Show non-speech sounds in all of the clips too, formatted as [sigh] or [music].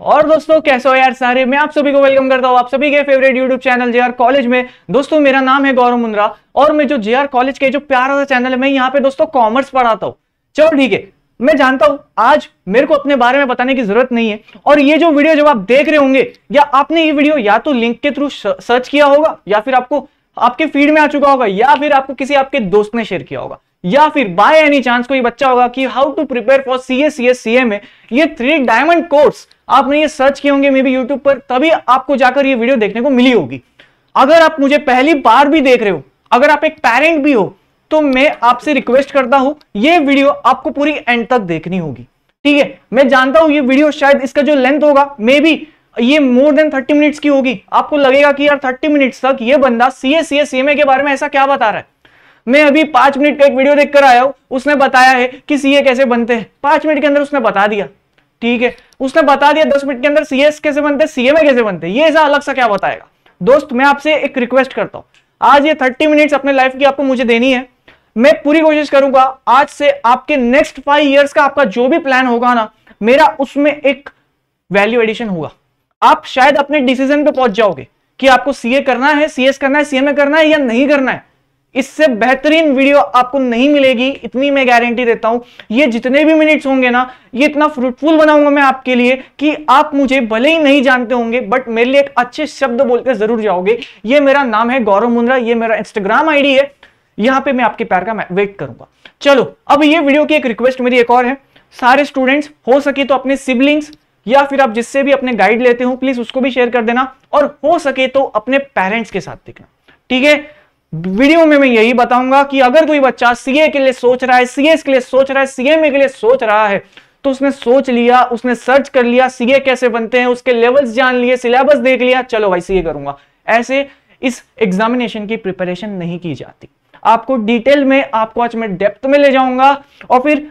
और दोस्तों कैसे हो यार सारे मैं आप सभी को वेलकम करता हूँ आप सभी के favourite YouTube channel J college में दोस्तों मेरा नाम है गौरव मुंद्रा और मैं जो जे कॉलेज के जो प्यारा सा चैनल है मैं यहाँ पे दोस्तों कॉमर्स पढ़ाता हूँ चलो ठीक है मैं जानता हूं आज मेरे को अपने बारे में बताने की जरूरत नहीं है और ये जो वीडियो जब आप देख रहे होंगे या आपने ये वीडियो या तो लिंक के थ्रू सर्च किया होगा या फिर आपको आपके फीड में आ चुका होगा या फिर आपको किसी आपके दोस्त ने शेयर किया होगा या फिर बाय एनी चांस कोई बच्चा होगा कि how to prepare for C S C S C M A ये थ्री डायमंड कोर्स आपने ये सर्च किए होंगे मे बी यूट्यूब पर तभी आपको जाकर ये वीडियो देखने को मिली होगी अगर आप मुझे पहली बार भी देख रहे हो अगर आप एक पेरेंट भी हो तो मैं आपसे रिक्वेस्ट करता हूं ये वीडियो आपको पूरी एंड तक देखनी होगी ठीक है मैं जानता हूं ये वीडियो शायद इसका जो लेंथ होगा मे बी ये मोर देन थर्टी मिनट्स की होगी आपको लगेगा कि यार थर्टी मिनट्स तक ये बंदा C S C S C M A के बारे में ऐसा क्या बता रहा है मैं अभी पांच मिनट का एक वीडियो देखकर आया हूं उसने बताया है कि सीए कैसे बनते हैं पांच मिनट के अंदर उसने बता दिया ठीक है उसने बता दिया दस मिनट के अंदर सीएस कैसे बनते हैं सीएमए कैसे बनते हैं ये ऐसा अलग सा क्या बताएगा दोस्त मैं आपसे एक रिक्वेस्ट करता हूं आज ये थर्टी मिनट्स अपने लाइफ की आपको मुझे देनी है मैं पूरी कोशिश करूंगा आज से आपके नेक्स्ट फाइव ईयर्स का आपका जो भी प्लान होगा ना मेरा उसमें एक वैल्यू एडिशन होगा आप शायद अपने डिसीजन पे पहुंच जाओगे कि आपको सीए करना है सीएस करना है सीएमए करना है या नहीं करना है इससे बेहतरीन वीडियो आपको नहीं मिलेगी इतनी मैं गारंटी देता हूं ये जितने भी मिनट्स होंगे ना ये इतना फ्रूटफुल बनाऊंगा मैं आपके लिए कि आप मुझे भले ही नहीं जानते होंगे बट मेरे लिए एक अच्छे शब्द बोलकर जरूर जाओगे ये मेरा नाम है गौरव मुंद्रा ये मेरा इंस्टाग्राम आईडी है यहां पे मैं आपके प्यार का वेट करूंगा चलो अब ये वीडियो की एक रिक्वेस्ट मेरी एक और है सारे स्टूडेंट्स हो सके तो अपने सिबलिंग्स या फिर आप जिससे भी अपने गाइड लेते हो प्लीज उसको भी शेयर कर देना और हो सके तो अपने पेरेंट्स के साथ देखना ठीक है वीडियो में मैं यही बताऊंगा कि अगर कोई बच्चा सीए के लिए सोच रहा है सीएस के लिए सोच रहा है सीएमए के लिए सोच रहा है तो उसने सोच लिया उसने सर्च कर लिया सीए कैसे बनते हैं उसके लेवल्स जान लिए सिलेबस देख लिया चलो भाई सीए करूंगा ऐसे इस एग्जामिनेशन की प्रिपरेशन नहीं की जाती आपको डिटेल में आपको आज मैं डेप्थ में ले जाऊंगा और फिर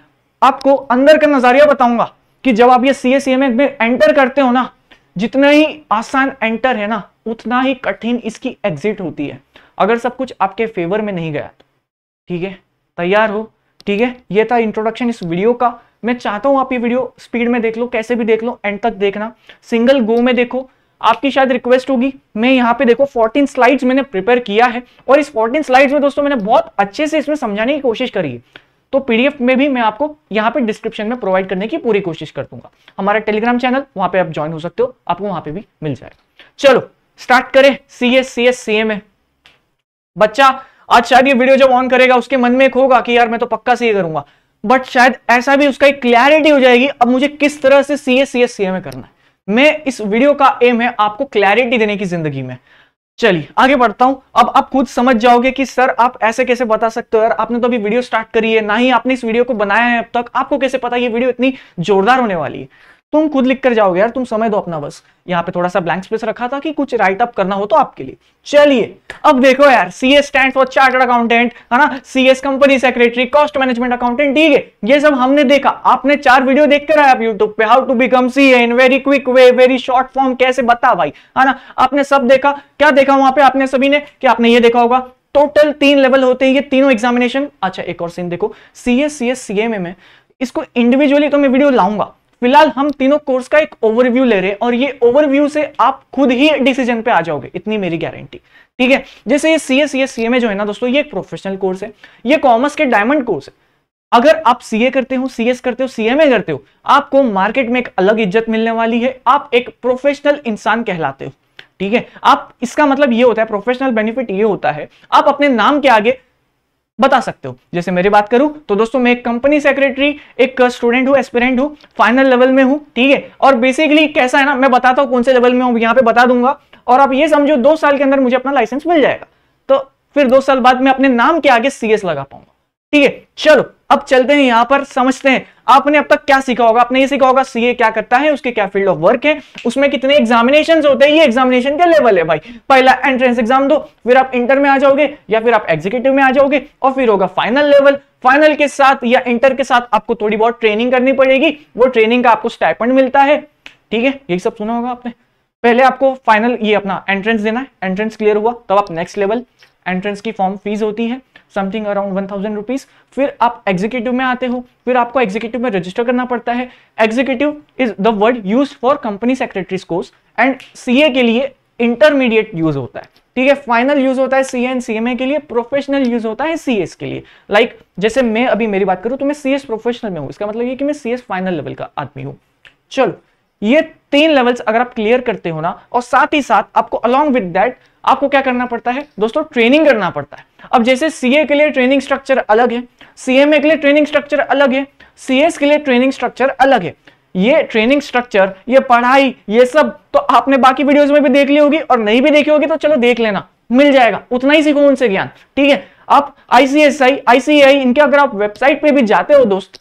आपको अंदर का नजारिया बताऊंगा कि जब आप ये सीए सीएमए में एंटर करते हो ना जितना ही आसान एंटर है ना उतना ही कठिन इसकी एग्जिट होती है अगर सब कुछ आपके फेवर में नहीं गया तो ठीक है तैयार हो ठीक है ये था इंट्रोडक्शन इस वीडियो का मैं चाहता हूं आप ये वीडियो स्पीड में देख लो कैसे भी देख लो एंड तक देखना सिंगल गो में देखो आपकी शायद रिक्वेस्ट होगी मैं यहाँ पे देखो 14 स्लाइड्स मैंने प्रिपेयर किया है और इस 14 स्लाइड्स में दोस्तों मैंने बहुत अच्छे से इसमें समझाने की कोशिश करी है तो पीडीएफ में भी मैं आपको यहाँ पे डिस्क्रिप्शन में प्रोवाइड करने की पूरी कोशिश कर दूंगा हमारा टेलीग्राम चैनल वहां पर आप ज्वाइन हो सकते हो आपको वहां पर भी मिल जाएगा चलो स्टार्ट करें C S C S C M है बच्चा आज शायद ये वीडियो जब ऑन करेगा उसके मन में एक होगा कि यार मैं तो पक्का सीए करूंगा बट शायद ऐसा भी उसका एक क्लैरिटी हो जाएगी अब मुझे किस तरह से सीए सी सीए में करना है मैं इस वीडियो का एम है आपको क्लैरिटी देने की जिंदगी में चलिए आगे बढ़ता हूं अब आप खुद समझ जाओगे कि सर आप ऐसे कैसे बता सकते हो यार आपने तो अभी वीडियो स्टार्ट करी है ना ही आपने इस वीडियो को बनाया है अब तक आपको कैसे पता ये वीडियो इतनी जोरदार होने वाली है तुम खुद लिख कर जाओगे यार तुम समय दो अपना बस यहाँ पे थोड़ा सा ब्लैंक स्पेस रखा था कि कुछ राइट अप करना हो तो आपके लिए चलिए अब देखो यार C S stand for chartered accountant है ना C S company secretary cost management accountant ठीक है ये सब हमने देखा आपने चार वीडियो देख कर आप यूट्यूब पे how to become C in very quick way very short form कैसे बता भाई है ना आपने सब देखा क्या देखा वहां पे आपने सभी ने कि आपने ये देखा होगा टोटल तीन लेवल होते हैं ये तीनों एग्जामिनेशन अच्छा एक और सीन देखो C S C S C M इसको इंडिविजुअली तो मैं वीडियो लाऊंगा फिलहाल हम तीनों कोर्स का एक ओवरव्यू ले रहे हैं और ये ओवरव्यू से आप खुद ही डिसीजन पे आ जाओगे इतनी मेरी गारंटी ठीक है जैसे ये सी एस सी ए सी में जो है ना दोस्तों ये एक प्रोफेशनल कोर्स है ये कॉमर्स के डायमंड कोर्स है अगर आप सीए करते हो सीएस करते हो सीएमए करते हो आपको मार्केट में एक अलग इज्जत मिलने वाली है आप एक प्रोफेशनल इंसान कहलाते हो ठीक है आप इसका मतलब ये होता है प्रोफेशनल बेनिफिट ये होता है आप अपने नाम के आगे बता सकते हो जैसे मेरी बात करूं तो दोस्तों मैं एक कंपनी सेक्रेटरी एक स्टूडेंट हूं एस्पिरेंट हूं फाइनल लेवल में हूं ठीक है और बेसिकली कैसा है ना मैं बताता हूं कौन से लेवल में हूं यहां पे बता दूंगा और आप ये समझो दो साल के अंदर मुझे अपना लाइसेंस मिल जाएगा तो फिर दो साल बाद में अपने नाम के आगे सीएस लगा पाऊंगा ठीक है चलो अब चलते हैं यहां पर समझते हैं आपने अब तक क्या सीखा होगा आपने ये सीखा होगा सीए क्या करता है उसके क्या फील्ड ऑफ वर्क है उसमें कितने एग्जामिनेशन होते हैं ये एग्जामिनेशन के लेवल है भाई पहला एंट्रेंस एग्जाम दो फिर आप इंटर में आ जाओगे या फिर आप एग्जीक्यूटिव में आ जाओगे और फिर होगा फाइनल लेवल फाइनल के साथ या इंटर के साथ आपको थोड़ी बहुत ट्रेनिंग करनी पड़ेगी वो ट्रेनिंग का आपको स्टाइपेंड मिलता है ठीक है यही सब सुना होगा आपने पहले आपको फाइनल ये अपना एंट्रेंस देना है एंट्रेंस क्लियर हुआ तब आप नेक्स्ट लेवल एंट्रेंस की फॉर्म फीस होती है something around one thousand rupees फिर आप एग्जीक्यूटिव में आते हो फिर आपको एग्जीक्यूटिव में रजिस्टर करना पड़ता है executive is the word use for company secretaries course and C के लिए इंटरमीडिएट यूज होता है ठीक है फाइनल यूज होता है सी एंड सीएमए के लिए प्रोफेशनल यूज होता है सीएस के लिए लाइक like, जैसे मैं अभी मेरी बात करूं तो मैं सीएस प्रोफेशनल में हूं इसका मतलब ये कि मैं सी फाइनल लेवल का आदमी हूं चलो ये तीन लेवल्स अगर आप क्लियर करते हो ना और साथ ही साथ आपको अलोंग विद दैट आपको क्या करना पड़ता है दोस्तों ट्रेनिंग करना पड़ता है अब जैसे सीए के लिए ट्रेनिंग स्ट्रक्चर अलग है सीएमए के लिए ट्रेनिंग स्ट्रक्चर अलग है सीएस के लिए ट्रेनिंग स्ट्रक्चर अलग है ये ट्रेनिंग स्ट्रक्चर ये पढ़ाई ये सब तो आपने बाकी वीडियोज में भी देख ली होगी और नहीं भी देखी होगी तो चलो देख लेना मिल जाएगा उतना ही सीखो उनसे ज्ञान ठीक है आप आईसीएसआई आईसीआई इनके अगर आप वेबसाइट पर भी जाते हो दोस्त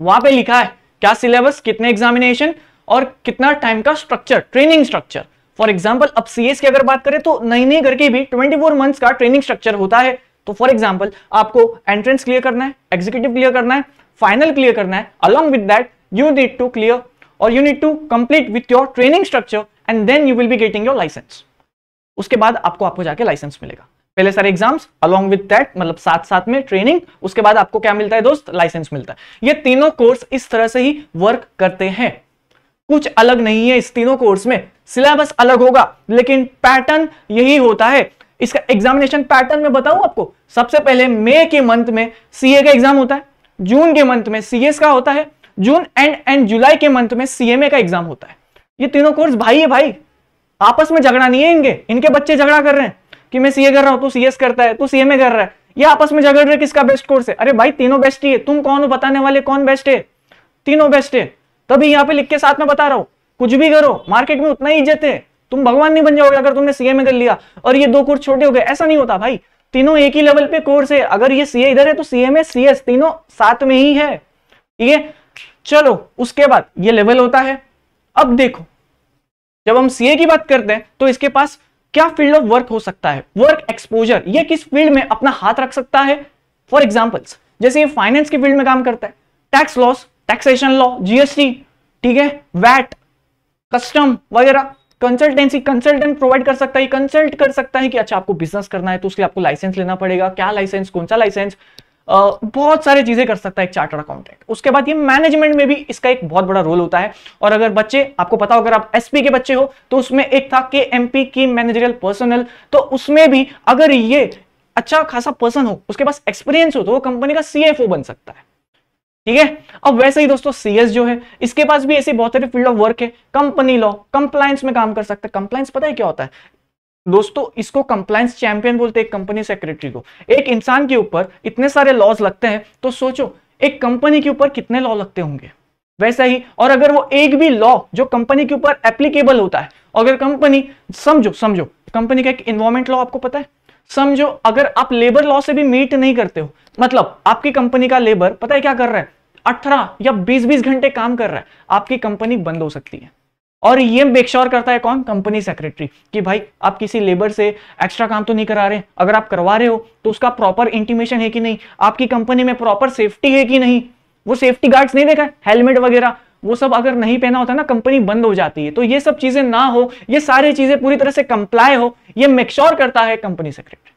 वहां पर लिखा है क्या सिलेबस कितने एग्जामिनेशन और कितना टाइम का structure training structure for example अब सी की अगर बात करें तो नई नई करके भी फोर मंथ्स का ट्रेनिंग स्ट्रक्चर होता है तो फॉर एग्जाम्पल आपको एंट्रेंस क्लियर करना है एग्जीक्यूटिव क्लियर करना है फाइनल क्लियर करना है along with that you need to clear और you need to complete with your training structure and then you will be getting your licence उसके बाद आपको आपको जाके लाइसेंस मिलेगा पहले सारे एग्जाम्स अलॉन्ग विद दैट मतलब साथ साथ में ट्रेनिंग उसके बाद आपको क्या मिलता है दोस्त लाइसेंस मिलता है ये तीनों कोर्स इस तरह से ही वर्क करते हैं कुछ अलग नहीं है इस तीनों कोर्स में सिलेबस अलग होगा लेकिन पैटर्न यही होता है इसका एग्जामिनेशन पैटर्न में बताऊं आपको सबसे पहले मई के मंथ में सीए का एग्जाम होता है जून के मंथ में सीएस का होता है जून एंड एंड जुलाई के मंथ में सीएमए का एग्जाम होता है ये तीनों कोर्स भाई है भाई आपस में झगड़ा नहीं है इनके इनके बच्चे झगड़ा कर रहे हैं कि मैं सीए कर रहा हूं तू सीएस करता है तू सीएमए कर रहा है ये आपस में झगड़ रहे किसका बेस्ट कोर्स है अरे भाई तीनों बेस्ट ही है तुम कौन हो बताने वाले कौन बेस्ट है तीनों बेस्ट है तभी यहाँ पे लिख के साथ में बता रहा हूं कुछ भी करो मार्केट में उतना ही इज्जत है तुम भगवान नहीं बन जाओगे अगर तुमने सीए में कर लिया और ये दो कोर्स छोटे हो गए ऐसा नहीं होता भाई तीनों एक ही लेवल पे कोर्स है अगर ये सीए इधर है तो सीए में सीएस तीनों साथ में ही है ठीक है चलो उसके बाद ये लेवल होता है अब देखो जब हम सीए की बात करते हैं तो इसके पास क्या फील्ड ऑफ वर्क हो सकता है वर्क एक्सपोजर ये किस फील्ड में अपना हाथ रख सकता है फॉर एग्जाम्पल्स जैसे ये फाइनेंस की फील्ड में काम करता है tax laws taxation law GST ठीक है वैट कस्टम वगैरह कंसल्टेंसी कंसल्टेंट प्रोवाइड कर सकता है कंसल्ट कर सकता है कि अच्छा आपको बिजनेस करना है तो उसके लिए आपको लाइसेंस लेना पड़ेगा क्या लाइसेंस कौन सा लाइसेंस बहुत सारे चीजें कर सकता है एक चार्टर्ड अकाउंटेंट उसके बाद ये मैनेजमेंट में भी इसका एक बहुत बड़ा रोल होता है और अगर बच्चे आपको पता हो अगर आप एसपी के बच्चे हो तो उसमें एक था के एम पी की मैनेजरियल पर्सनल तो उसमें भी अगर ये अच्छा खासा पर्सन हो उसके पास एक्सपीरियंस हो तो वो कंपनी का सीएफओ बन सकता है ठीक है अब वैसे ही दोस्तों सीएस जो है इसके पास भी ऐसी बहुत सारी फील्ड ऑफ वर्क है कंपनी लॉ कंप्लायंस में काम कर सकते हैं कंप्लायंस पता है क्या होता है दोस्तों इसको कंप्लायंस चैंपियन बोलते हैं कंपनी सेक्रेटरी को एक इंसान के ऊपर इतने सारे लॉज लगते हैं तो सोचो एक कंपनी के ऊपर कितने लॉ लगते होंगे वैसा ही और अगर वो एक भी लॉ जो कंपनी के ऊपर एप्लीकेबल होता है अगर कंपनी समझो समझो कंपनी का एक इन्वायरमेंट लॉ आपको पता है समझो अगर आप लेबर लॉ से भी मीट नहीं करते हो मतलब आपकी कंपनी का लेबर पता है क्या कर रहा है अठारह या बीस बीस घंटे काम कर रहा है आपकी कंपनी बंद हो सकती है और ये बेक्शोर करता है कौन कंपनी सेक्रेटरी कि भाई आप किसी लेबर से एक्स्ट्रा काम तो नहीं करा रहे अगर आप करवा रहे हो तो उसका प्रॉपर इंटीमेशन है कि नहीं आपकी कंपनी में प्रॉपर सेफ्टी है कि नहीं वो सेफ्टी गार्ड्स नहीं देखा हेलमेट वगैरह वो सब अगर नहीं पहना होता ना कंपनी बंद हो जाती है तो ये सब चीजें ना हो ये सारी चीजें पूरी तरह से कंप्लाई हो ये मेकश्योर करता है कंपनी सेक्रेटरी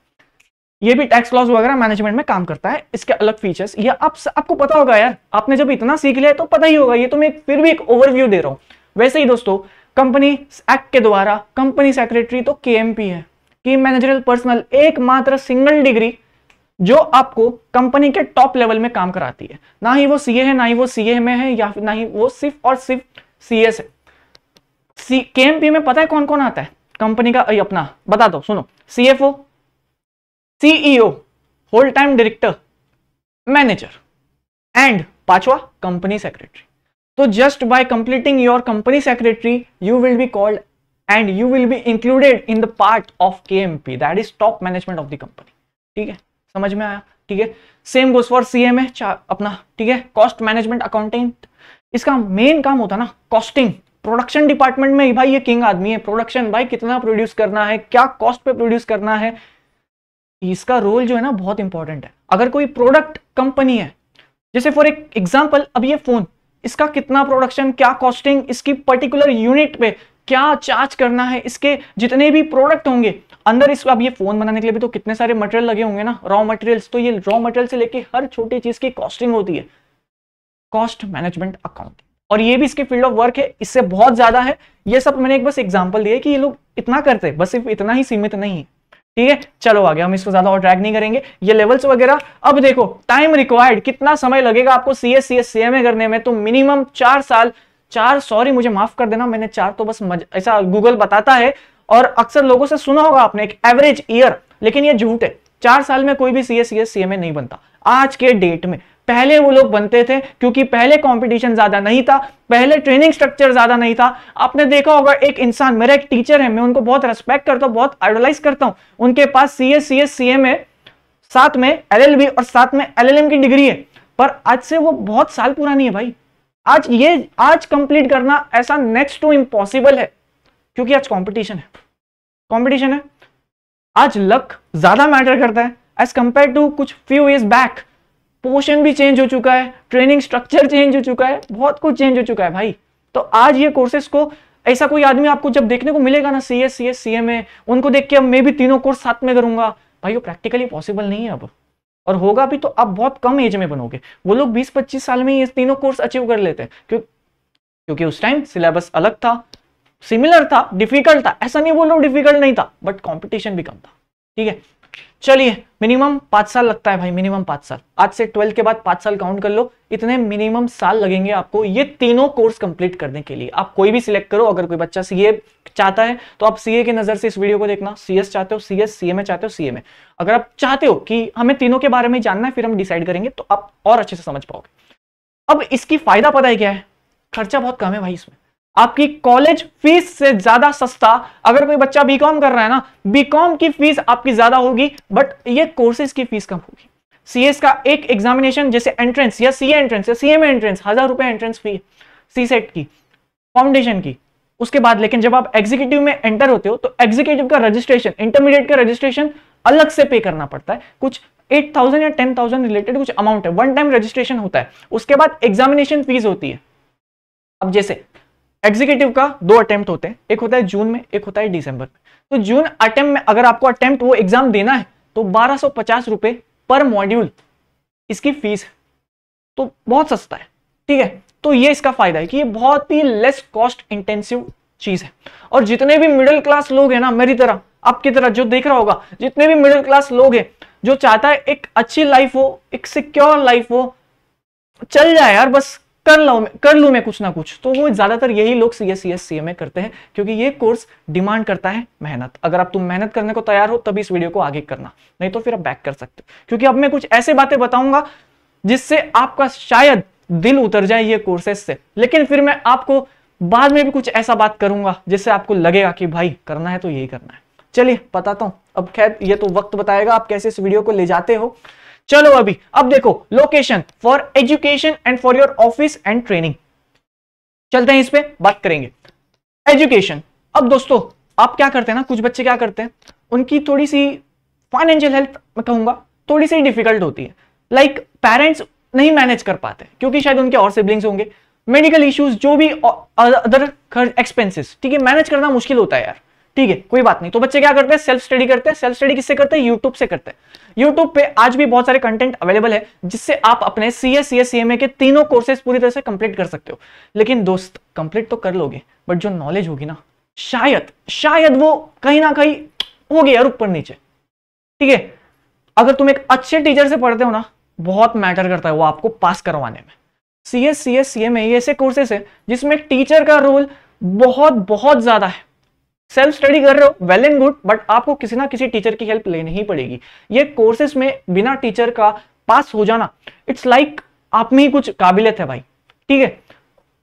ये भी टैक्स लॉस वगैरह मैनेजमेंट में काम करता है इसके अलग फीचर्स ये आप आपको पता होगा यार आपने जब इतना सीख लिया तो पता ही होगा ये तो मैं फिर भी एक ओवरव्यू दे रहा हूँ वैसे ही दोस्तों कंपनी एक्ट के द्वारा कंपनी सेक्रेटरी तो के है की मैनेजरियल पर्सनल एकमात्र सिंगल डिग्री जो आपको कंपनी के टॉप लेवल में काम कराती है ना ही वो सीए है ना ही वो सीए में है या ना ही वो सिर्फ और सिर्फ सीएस है सी के में पता है कौन कौन आता है कंपनी का अपना बता दो सुनो CFO CEO whole time director manager and पांचवा कंपनी सेक्रेटरी तो just by completing your company secretary you will be called and you will be included in the part of K M P that is top management of the company ठीक है समझ में आया ठीक है same goes for C M A अपना ठीक है कॉस्ट मैनेजमेंट अकाउंटेंट इसका मेन काम होता ना कॉस्टिंग प्रोडक्शन डिपार्टमेंट में भाई ये किंग आदमी है प्रोडक्शन भाई कितना प्रोड्यूस करना है क्या कॉस्ट पे प्रोड्यूस करना है इसका रोल जो है ना बहुत इंपॉर्टेंट है अगर कोई प्रोडक्ट कंपनी है जैसे फॉर एक एग्जाम्पल अब ये फोन इसका कितना प्रोडक्शन क्या कॉस्टिंग इसकी पर्टिकुलर यूनिट पे क्या चार्ज करना है इसके जितने भी प्रोडक्ट होंगे अंदर इसको अब ये फोन बनाने के लिए भी तो कितने सारे मटेरियल लगे होंगे ना रॉ मटेरियल्स तो ये रॉ मटेरियल से लेके हर छोटी चीज की कॉस्टिंग होती है कॉस्ट मैनेजमेंट अकाउंट और ये भी इसके फील्ड ऑफ वर्क है इससे बहुत ज्यादा है ये सब मैंने एक बस एग्जाम्पल दिया कि ये लोग इतना करते बस सिर्फ इतना ही सीमित नहीं है ठीक है चलो आगे हम इसको ज्यादा और ट्रैक नहीं करेंगे ये लेवल्स वगैरह अब देखो टाइम रिक्वायर्ड कितना समय लगेगा आपको सी एस सी करने में तो मिनिमम चार साल चार सॉरी मुझे माफ कर देना मैंने चार तो बस मज, ऐसा गूगल बताता है और अक्सर लोगों से सुना होगा आपने एक एवरेज ईयर लेकिन ये झूठ है चार साल में कोई भी सी एस सी एस नहीं बनता आज के डेट में पहले वो लोग बनते थे क्योंकि पहले कंपटीशन ज़्यादा नहीं था पहले ट्रेनिंग स्ट्रक्चर ज़्यादा नहीं था आपने देखा होगा एक इंसान मेरा एक टीचर है मैं उनको बहुत रेस्पेक्ट करता हूँ बहुत आइडलाइज करता हूँ उनके पास C S C S C M है साथ में एल और साथ में एल की डिग्री है पर आज से वो बहुत साल पुरानी है भाई आज ये आज कंप्लीट करना ऐसा नेक्स्ट टू इम्पॉसिबल है क्योंकि आज कॉम्पिटिशन है कॉम्पिटिशन है आज लक ज्यादा मैटर करता है एज कंपेयर टू कुछ फ्यू ईयर्स बैक पोर्शन भी चेंज हो चुका है ट्रेनिंग स्ट्रक्चर चेंज हो चुका है बहुत कुछ चेंज हो चुका है भाई तो आज ये कोर्सेस को ऐसा कोई आदमी आपको जब देखने को मिलेगा ना C S C S C M A उनको देख के अब मैं भी तीनों कोर्स साथ में करूंगा भाई वो प्रैक्टिकली पॉसिबल नहीं है अब और होगा भी तो आप बहुत कम एज में बनोगे वो लोग बीस पच्चीस साल में ये तीनों कोर्स अचीव कर लेते हैं क्यों क्योंकि उस टाइम सिलेबस अलग था सिमिलर था डिफिकल्ट था ऐसा नहीं बोल रहा हूँ डिफिकल्ट नहीं था बट कॉम्पिटिशन भी कम था ठीक है चलिए मिनिमम पांच साल लगता है भाई मिनिमम पांच साल आज से ट्वेल्थ के बाद पांच साल काउंट कर लो इतने मिनिमम साल लगेंगे आपको ये तीनों कोर्स कंप्लीट करने के लिए आप कोई भी सिलेक्ट करो अगर कोई बच्चा सीए चाहता है तो आप सीए की नजर से इस वीडियो को देखना सीएस चाहते हो सीएस सीएमए चाहते हो सीएमए अगर आप चाहते हो कि हमें तीनों के बारे में जानना है फिर हम डिसाइड करेंगे तो आप और अच्छे से समझ पाओगे अब इसकी फायदा पता है क्या है खर्चा बहुत कम है भाई इसमें आपकी कॉलेज फीस से ज्यादा सस्ता अगर कोई बच्चा बीकॉम कर रहा है ना बीकॉम की फीस आपकी ज्यादा होगी बट ये कोर्सेज की फीस कम होगी सीएस का एक एग्जामिनेशन जैसे एंट्रेंस या सीए एंट्रेंस या सीएम एंट्रेंस हजार रुपए एंट्रेंस फी सी सेट की फाउंडेशन की उसके बाद लेकिन जब आप एग्जीक्यूटिव में एंटर होते हो तो एग्जीक्यूटिव का रजिस्ट्रेशन इंटरमीडिएट का रजिस्ट्रेशन अलग से पे करना पड़ता है कुछ 8000 या 10000 रिलेटेड कुछ अमाउंट है वन टाइम रजिस्ट्रेशन होता है उसके बाद एग्जामिनेशन फीस होती है अब जैसे एग्जीक्यूटिव का दो अटेम्प्ट होते हैं एक होता है जून में एक होता है दिसंबर में तो जून अटेम्प्ट में अगर आपको अटेम्प्ट वो एग्जाम देना है तो बारह रुपए पर मॉड्यूल इसकी फीस है तो बहुत सस्ता है ठीक है तो ये इसका फायदा है कि ये बहुत ही लेस कॉस्ट इंटेंसिव चीज है और जितने भी मिडिल क्लास लोग हैं ना मेरी तरह आपकी तरह जो देख रहा होगा जितने भी मिडिल क्लास लोग हैं जो चाहता है एक अच्छी लाइफ हो एक सिक्योर लाइफ हो चल जाए यार बस कर लो कर लू मैं कुछ ना कुछ तो वो ज़्यादातर यही लोग सी एस सी एस में करते हैं क्योंकि ये कोर्स डिमांड करता है मेहनत अगर आप तुम मेहनत करने को तैयार हो तभी इस वीडियो को आगे करना नहीं तो फिर आप बैक कर सकते हो क्योंकि अब मैं कुछ ऐसे बातें बताऊंगा जिससे आपका शायद दिल उतर जाए ये कोर्सेस से लेकिन फिर मैं आपको बाद में भी कुछ ऐसा बात करूंगा जिससे आपको लगेगा कि भाई करना है तो यही करना है चलिए बताता हूँ अब खैर ये तो वक्त बताएगा आप कैसे इस वीडियो को ले जाते हो चलो अभी अब देखो location for education and for your office and training चलते हैं इस पर बात करेंगे एजुकेशन अब दोस्तों आप क्या करते हैं ना कुछ बच्चे क्या करते हैं उनकी थोड़ी सी फाइनेंशियल हेल्थ मैं कहूंगा थोड़ी सी डिफिकल्ट होती है लाइक like, पेरेंट्स नहीं मैनेज कर पाते क्योंकि शायद उनके और सिबलिंग्स होंगे मेडिकल इश्यूज जो भी अदर एक्सपेंसेस ठीक है मैनेज करना मुश्किल होता है यार ठीक है कोई बात नहीं तो बच्चे क्या करते हैं सेल्फ स्टडी करते हैं सेल्फ स्टडी किससे करते हैं यूट्यूब से करते हैं यूट्यूब पे आज भी बहुत सारे कंटेंट अवेलेबल है जिससे आप अपने सी S C C M A के तीनों कोर्सेज पूरी तरह से कंप्लीट कर सकते हो लेकिन दोस्त कंप्लीट तो कर लोगे बट जो नॉलेज होगी ना शायद शायद वो कहीं ना कहीं होगी यार ऊपर नीचे ठीक है अगर तुम एक अच्छे टीचर से पढ़ते हो ना बहुत मैटर करता है वो आपको पास करवाने में C S C S C M A ऐसे कोर्सेस है जिसमें टीचर का रोल बहुत बहुत ज्यादा है सेल्फ स्टडी कर रहे हो वेल एंड गुड बट आपको किसी ना किसी टीचर की हेल्प लेनी ही पड़ेगी ये कोर्सेस में बिना टीचर का पास हो जाना इट्स लाइक like आप में ही कुछ काबिलियत है भाई ठीक है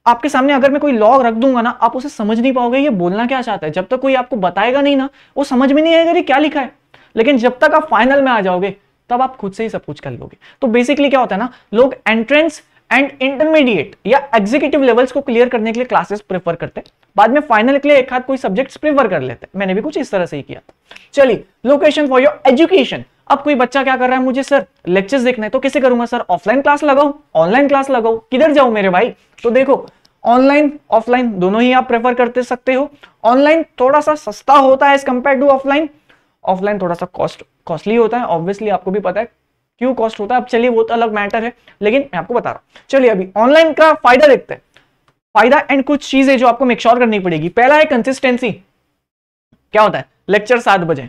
आपके सामने अगर मैं कोई लॉग रख दूंगा ना आप उसे समझ नहीं पाओगे ये बोलना क्या चाहता है जब तक कोई आपको बताएगा नहीं ना वो समझ में नहीं आएगा ये क्या लिखा है लेकिन जब तक आप फाइनल में आ जाओगे तब आप खुद से ही सब कुछ कर लोगे तो बेसिकली क्या होता है ना लोग एंट्रेंस एंड इंटरमीडिएट या एग्जीक्यूटिव लेवल्स को क्लियर करने के लिए क्लासेस प्रेफर करते हैं बाद में फाइनल के लिए एक हाथ कोई सब्जेक्ट प्रेफर कर लेते हैं मैंने भी कुछ इस तरह से ही किया था चलिए लोकेशन फॉर योर एजुकेशन अब कोई बच्चा क्या कर रहा है मुझे सर लेक्चर्स देखना है तो कैसे करूंगा सर ऑफलाइन क्लास लगाऊ ऑनलाइन क्लास लगाऊ किधर जाऊं मेरे भाई तो देखो ऑनलाइन ऑफलाइन दोनों ही आप प्रेफर करते सकते हो ऑनलाइन थोड़ा सा सस्ता होता है as compare to offline offline थोड़ा सा कॉस्ट कॉस्टली होता है ऑब्वियसली आपको भी पता है क्यों कॉस्ट होता है अब चलिए वो तो अलग मैटर है लेकिन मैं आपको बता रहा हूँ चलिए अभी ऑनलाइन का फायदा देखते हैं फायदा एंड कुछ चीजें जो आपको मेकश्योर करनी पड़ेगी पहला है कंसिस्टेंसी क्या होता है लेक्चर सात बजे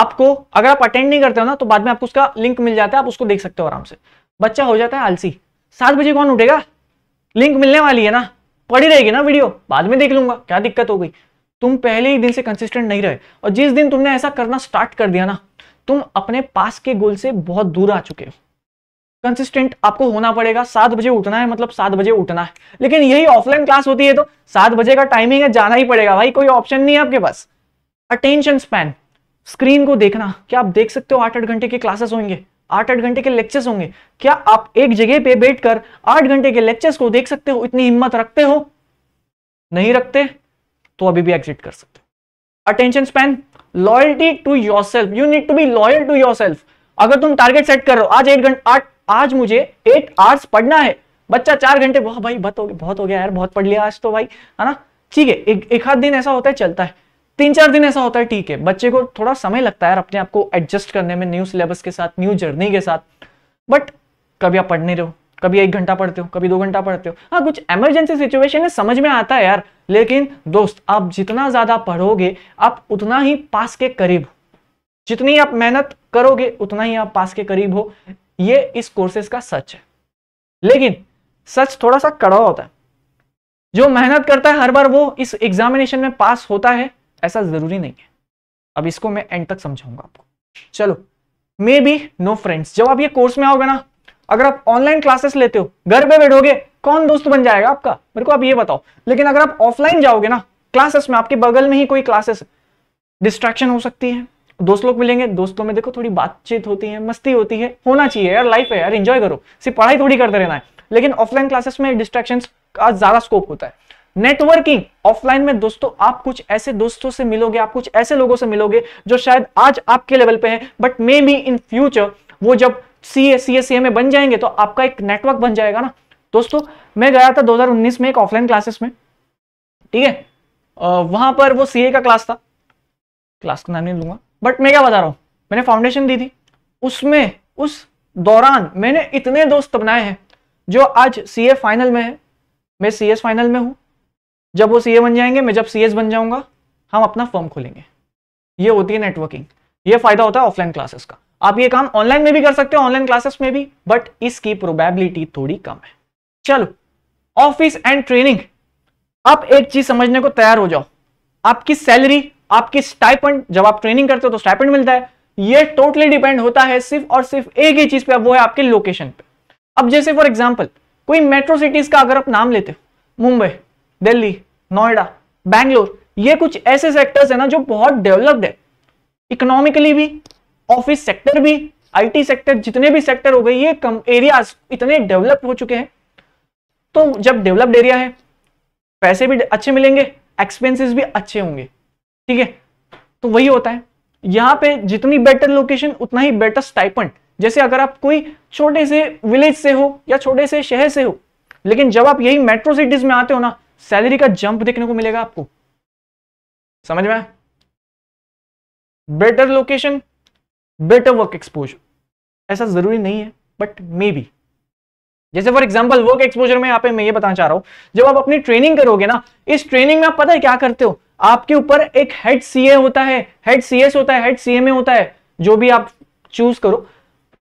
आपको अगर आप अटेंड नहीं करते हो ना तो बाद में आपको उसका लिंक मिल जाता है आप उसको देख सकते हो आराम से बच्चा हो जाता है आलसी सात बजे कौन उठेगा लिंक मिलने वाली है ना पड़ी रहेगी ना वीडियो बाद में देख लूंगा क्या दिक्कत हो गई तुम पहले ही दिन से कंसिस्टेंट नहीं रहे और जिस दिन तुमने ऐसा करना स्टार्ट कर दिया ना तुम अपने पास के गोल से बहुत दूर आ चुके हो कंसिस्टेंट आपको होना पड़ेगा सात बजे उठना है मतलब सात बजे उठना है लेकिन यही ऑफलाइन क्लास होती है तो सात बजे का टाइमिंग है जाना ही पड़ेगा भाई कोई ऑप्शन नहीं है आपके पास अटेंशन स्पैन स्क्रीन को देखना क्या आप देख सकते हो आठ आठ घंटे के क्लासेस होंगे आठ आठ घंटे के लेक्चर्स होंगे क्या आप एक जगह पे बैठकर आठ घंटे के लेक्चर्स को देख सकते हो इतनी हिम्मत रखते हो नहीं रखते तो अभी भी एग्जिट कर सकते हो attention span loyalty to yourself you need to be loyal to yourself अगर तुम टारगेट सेट कर रहे हो आज एट घंटे आज मुझे एट आवर्स पढ़ना है बच्चा चार घंटे वाह भाई बहुत हो गया बहुत हो गया यार बहुत पढ़ लिया आज तो भाई है ना ठीक है एक एक आध दिन ऐसा होता है चलता है तीन चार दिन ऐसा होता है ठीक है बच्चे को थोड़ा समय लगता है यार अपने आप को एडजस्ट करने में न्यू सिलेबस के साथ न्यू जर्नी के साथ बट कभी आप पढ़ नहीं रहो कभी एक घंटा पढ़ते हो कभी दो घंटा पढ़ते हो हाँ कुछ एमरजेंसी सिचुएशन है समझ में आता है यार लेकिन दोस्त आप जितना ज्यादा पढ़ोगे आप उतना ही पास के करीब हो जितनी आप मेहनत करोगे उतना ही आप पास के करीब हो ये इस कोर्सेस का सच है लेकिन सच थोड़ा सा कड़ा होता है जो मेहनत करता है हर बार वो इस एग्जामिनेशन में पास होता है ऐसा जरूरी नहीं है अब इसको मैं एंड तक समझाऊंगा आपको चलो मे बी नो फ्रेंड्स जब आप ये कोर्स में आओगे ना अगर आप ऑनलाइन क्लासेस लेते हो घर पे बैठोगे कौन दोस्त बन जाएगा आपका मेरे को आप ये बताओ लेकिन अगर आप ऑफलाइन जाओगे ना क्लासेस में आपके बगल में ही कोई क्लासेस डिस्ट्रैक्शन हो सकती है दोस्त लोग मिलेंगे दोस्तों में देखो थोड़ी बातचीत होती है मस्ती होती है होना चाहिए यार लाइफ है यार इंजॉय करो सिर्फ पढ़ाई थोड़ी करते रहना है लेकिन ऑफलाइन क्लासेस में डिस्ट्रैक्शन का ज्यादा स्कोप होता है नेटवर्किंग ऑफलाइन में दोस्तों आप कुछ ऐसे दोस्तों से मिलोगे आप कुछ ऐसे लोगों से मिलोगे जो शायद आज आपके लेवल पे हैं but maybe in future वो जब सी ए सी एस सी ए में बन जाएंगे तो आपका एक नेटवर्क बन जाएगा ना दोस्तों मैं गया था 2019 में एक ऑफलाइन क्लासेस में ठीक है वहां पर वो सी ए का क्लास था क्लास का नाम नहीं लूंगा बट मैं क्या बता रहा हूँ मैंने फाउंडेशन दी थी उसमें उस दौरान मैंने इतने दोस्त बनाए हैं जो आज सी ए फाइनल में है मैं सी एस फाइनल में हूँ जब वो सी बन जाएंगे मैं जब सी एस बन जाऊंगा हम अपना फॉर्म खोलेंगे ये होती है नेटवर्किंग ये फायदा होता है ऑफलाइन क्लासेस का आप ये काम ऑनलाइन में भी कर सकते हो ऑनलाइन क्लासेस में भी बट इसकी प्रोबेबिलिटी थोड़ी कम है चलो ऑफिस एंड ट्रेनिंग आप एक चीज समझने को तैयार हो जाओ आपकी सैलरी आपकी स्टाइपेंड जब आप ट्रेनिंग करते हो तो स्टाइपेंड मिलता है ये टोटली डिपेंड होता है सिर्फ और सिर्फ एक ही चीज पे वो है आपके लोकेशन पे अब जैसे फॉर एग्जाम्पल कोई मेट्रो सिटीज का अगर आप नाम लेते हो मुंबई दिल्ली नोएडा बैंगलोर ये कुछ ऐसे सेक्टर्स है ना जो बहुत डेवलप्ड है इकोनॉमिकली भी ऑफिस सेक्टर भी आईटी सेक्टर जितने भी सेक्टर हो गए ये कम एरियाज इतने डेवलप हो चुके हैं तो जब डेवलप्ड एरिया है पैसे भी अच्छे मिलेंगे एक्सपेंसेस भी अच्छे होंगे ठीक है तो वही होता है यहाँ पे जितनी बेटर लोकेशन उतना ही बेटर स्टाइपेंड जैसे अगर आप कोई छोटे से विलेज से हो या छोटे से शहर से हो लेकिन जब आप यही मेट्रो सिटीज में आते हो ना सैलरी का जंप देखने को मिलेगा आपको समझ में better location better work exposure ऐसा जरूरी नहीं है बट मे बी जैसे फॉर एग्जाम्पल वर्क एक्सपोजर में यहाँ पे मैं ये बताना चाह रहा हूं जब आप अपनी ट्रेनिंग करोगे ना इस ट्रेनिंग में आप पता है क्या करते हो आपके ऊपर एक हेड सीए होता है हेड सीएस होता है हेड सीएमए होता है जो भी आप चूज करो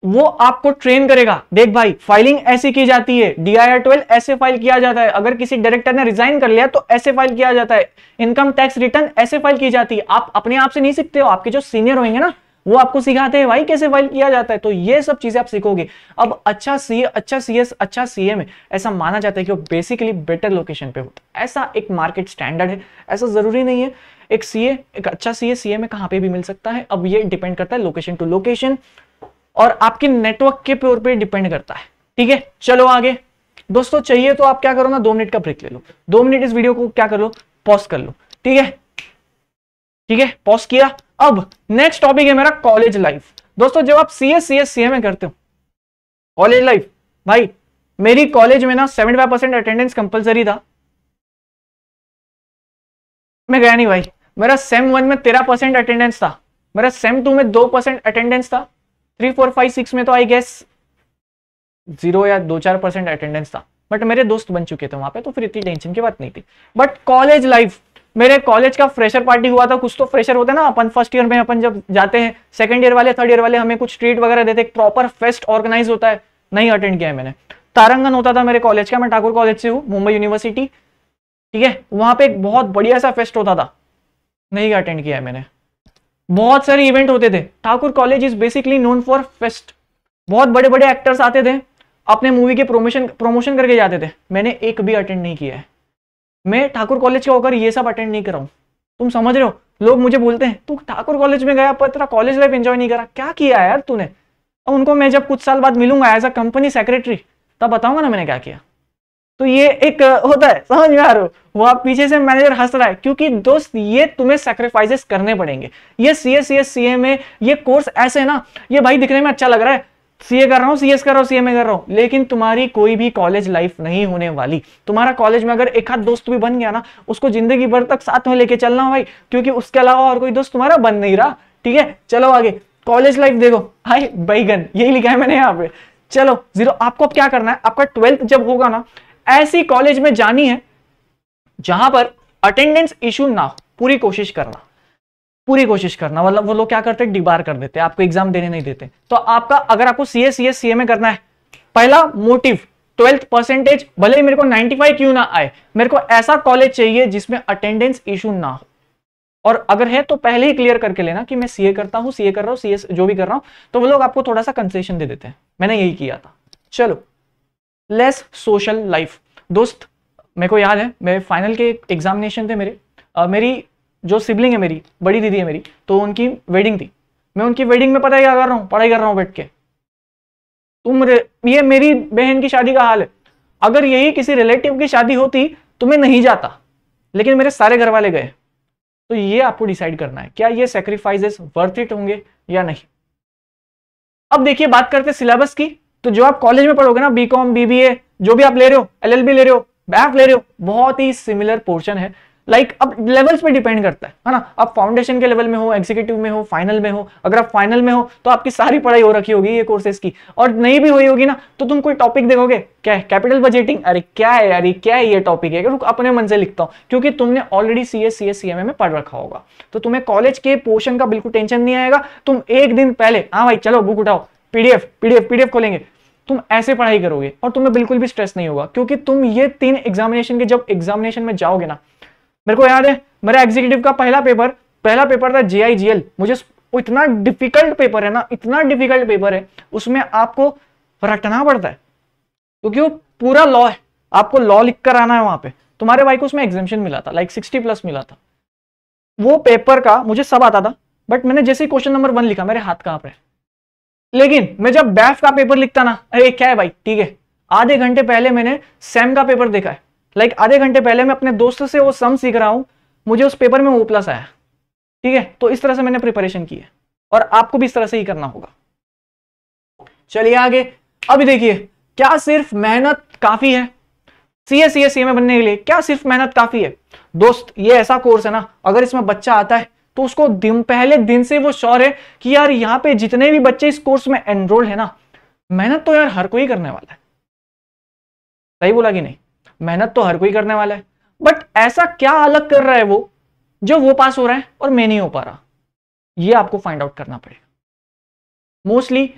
वो आपको ट्रेन करेगा देख भाई फाइलिंग ऐसी की जाती है आर ट्वेल्व ऐसे फाइल किया जाता है अगर किसी डायरेक्टर ने रिजाइन कर लिया तो ऐसे फाइल किया जाता है इनकम टैक्स रिटर्न ऐसे फाइल की जाती है आप अपने आप से नहीं सीखते हो आपके जो सीनियर होंगे ना वो आपको सिखाते हैं भाई कैसे फाइल किया जाता है तो ये सब चीजें आप सीखोगे अब अच्छा सी अच्छा सी अच्छा सी में ऐसा माना जाता है कि वो बेसिकली बेटर लोकेशन पे होता है ऐसा एक मार्केट स्टैंडर्ड है ऐसा जरूरी नहीं है एक सी एक अच्छा सी सी में कहाँ पे भी मिल सकता है अब ये डिपेंड करता है लोकेशन टू लोकेशन और आपके नेटवर्क के प्योर पे डिपेंड करता है ठीक है चलो आगे दोस्तों चाहिए तो आप क्या करो ना दो मिनट का ब्रेक ले लो दो मिनट इस वीडियो को क्या कर लो पॉज कर लो ठीक है ठीक है पॉज किया अब नेक्स्ट टॉपिक है मेरा कॉलेज लाइफ दोस्तों जब आप सी एस सी एस सी ए करते हो कॉलेज लाइफ भाई मेरी कॉलेज में ना seventy five percent attendance compulsory था मैं गया नहीं भाई मेरा सेम वन में तेरह परसेंट अटेंडेंस था मेरा सेम टू में दो परसेंट अटेंडेंस था थ्री फोर फाइव सिक्स में तो आई गेस जीरो या दो चार परसेंट अटेंडेंस था बट मेरे दोस्त बन चुके थे वहां पे तो फिर इतनी टेंशन की बात नहीं थी बट कॉलेज लाइफ मेरे कॉलेज का फ्रेशर पार्टी हुआ था कुछ तो फ्रेशर होते ना अपन फर्स्ट ईयर में अपन जब जाते हैं सेकंड ईयर वाले थर्ड ईयर वाले हमें कुछ ट्रीट वगैरह देते प्रॉपर फेस्ट ऑर्गेनाइज होता है नहीं अटेंड किया है मैंने तारंगन होता था मेरे कॉलेज का मैं ठाकुर कॉलेज से हूँ मुंबई यूनिवर्सिटी ठीक है वहां पर एक बहुत बढ़िया सा फेस्ट होता था नहीं अटेंड किया है मैंने बहुत सारे इवेंट होते थे Thakur college is basically known for fest बहुत बड़े बड़े एक्टर्स आते थे अपने मूवी के प्रोमोशन प्रोमोशन करके जाते थे मैंने एक भी अटेंड नहीं किया है मैं ठाकुर कॉलेज के होकर ये सब अटेंड नहीं कराऊँ तुम समझ रहे हो लोग मुझे बोलते हैं तू ठाकुर कॉलेज में गया पर तेरा कॉलेज लाइफ एंजॉय नहीं करा क्या किया यार तूने अब उनको मैं जब कुछ साल बाद मिलूंगा एज अ कंपनी सेक्रेटरी तब बताऊंगा ना मैंने क्या किया तो ये एक होता है समझ में आ रहा हो वहां पीछे से मैनेजर हंस रहा है क्योंकि दोस्त ये तुम्हें सेक्रीफाइसेस करने पड़ेंगे ये C S C S C M ये कोर्स ऐसे है ना ये भाई दिखने में अच्छा लग रहा है सीए कर रहा हूँ सीएस कर रहा हूं सीएमए कर रहा हूं लेकिन तुम्हारी कोई भी कॉलेज लाइफ नहीं होने वाली तुम्हारा कॉलेज में अगर एक हाथ दोस्त भी बन गया ना उसको जिंदगी भर तक साथ में लेके चलना भाई क्योंकि उसके अलावा और कोई दोस्त तुम्हारा बन नहीं रहा ठीक है चलो आगे कॉलेज लाइफ देखो हाय बैगन यही लिखा है मैंने यहाँ पे चलो जीरो आपको अब क्या करना है आपका ट्वेल्थ जब होगा ना ऐसी कॉलेज में जानी है जहां पर अटेंडेंस इशू ना हो पूरी कोशिश करना पूरी कोशिश करना मतलब वो लोग क्या करते हैं डिबार कर देते हैं आपको एग्जाम देने नहीं देते तो आपका अगर आपको सी एस सी में करना है पहला मोटिव ट्वेल्थ परसेंटेज भले ही मेरे को 95 क्यों ना आए मेरे को ऐसा कॉलेज चाहिए जिसमें अटेंडेंस इशू ना हो और अगर है तो पहले ही क्लियर करके लेना कि मैं सीए करता हूं सीए कर रहा हूं सीएस जो भी कर रहा हूं तो वो लोग आपको थोड़ा सा कंसेशन दे देते हैं मैंने यही किया था चलो लेस सोशल लाइफ दोस्त मेरे को याद है मेरे फाइनल के एग्जामिनेशन थे मेरे आ, मेरी जो सिबलिंग है मेरी बड़ी दीदी है मेरी तो उनकी वेडिंग थी मैं उनकी वेडिंग में पता क्या कर रहा हूँ पढ़ाई कर रहा हूँ बैठ के तुम ये मेरी बहन की शादी का हाल है अगर यही किसी रिलेटिव की शादी होती तो मैं नहीं जाता लेकिन मेरे सारे घर वाले गए तो ये आपको डिसाइड करना है क्या ये सेक्रीफाइजेस वर्थ इट होंगे या नहीं अब देखिए बात करते सिलेबस की तो जो आप कॉलेज में पढ़ोगे ना बीकॉम बीबीए जो भी आप ले रहे हो एलएलबी ले रहे हो बैफ ले रहे हो बहुत ही सिमिलर पोर्शन है लाइक अब लेवल्स पे डिपेंड करता है है ना आप फाउंडेशन के लेवल में हो एग्जीक्यूटिव में हो फाइनल में हो अगर आप फाइनल में हो तो आपकी सारी पढ़ाई हो रखी होगी ये कोर्सेज की और नहीं भी हुई होगी ना तो तुम कोई टॉपिक देखोगे क्या है कैपिटल बजेटिंग अरे क्या है यार क्या है ये टॉपिक है रुक अपने मन से लिखता हूँ क्योंकि तुमने already C S C S C M में पढ़ रखा होगा तो तुम्हें कॉलेज के पोर्शन का बिल्कुल टेंशन नहीं आएगा तुम एक दिन पहले हाँ भाई चलो बुक उठाओ पीडीएफ पीडीएफ पीडीएफ खोलेंगे तुम ऐसे पढ़ाई करोगे और तुम्हें बिल्कुल भी स्ट्रेस नहीं होगा क्योंकि तुम ये तीन एग्जामिनेशन के जब एग्जामिनेशन में जाओगे ना मेरे को याद है मेरा एग्जीक्यूटिव का पहला पेपर पहला पेपर था जीआईजीएल मुझे वो इतना डिफिकल्ट पेपर है ना इतना डिफिकल्ट पेपर है उसमें आपको रटना पड़ता है क्योंकि वो पूरा लॉ है आपको लॉ लिख कर आना है वहां पे तुम्हारे भाई को उसमें एग्जामेशन मिला था लाइक सिक्सटी प्लस मिला था वो पेपर का मुझे सब आता था बट मैंने जैसे ही क्वेश्चन नंबर वन लिखा मेरे हाथ कहाँ पर लेकिन मैं जब बैफ का पेपर लिखता ना अरे क्या है भाई ठीक है आधे घंटे पहले मैंने सेम का पेपर देखा है लाइक आधे घंटे पहले मैं अपने दोस्त से वो सम सीख रहा हूँ मुझे उस पेपर में वो प्लस आया ठीक है तो इस तरह से मैंने प्रिपरेशन की है और आपको भी इस तरह से ही करना होगा चलिए आगे अभी देखिए क्या सिर्फ मेहनत काफी है सी एस सी में बनने के लिए क्या सिर्फ मेहनत काफी है दोस्त ये ऐसा कोर्स है ना अगर इसमें बच्चा आता है तो उसको दिन पहले दिन से वो श्योर है कि यार यहाँ पे जितने भी बच्चे इस कोर्स में एनरोल है ना मेहनत तो यार हर कोई करने वाला है सही बोला कि नहीं मेहनत तो हर कोई करने वाला है बट ऐसा क्या अलग कर रहा है वो जो वो पास हो रहा है और मैं नहीं हो पा रहा ये आपको फाइंड आउट करना पड़ेगा मोस्टली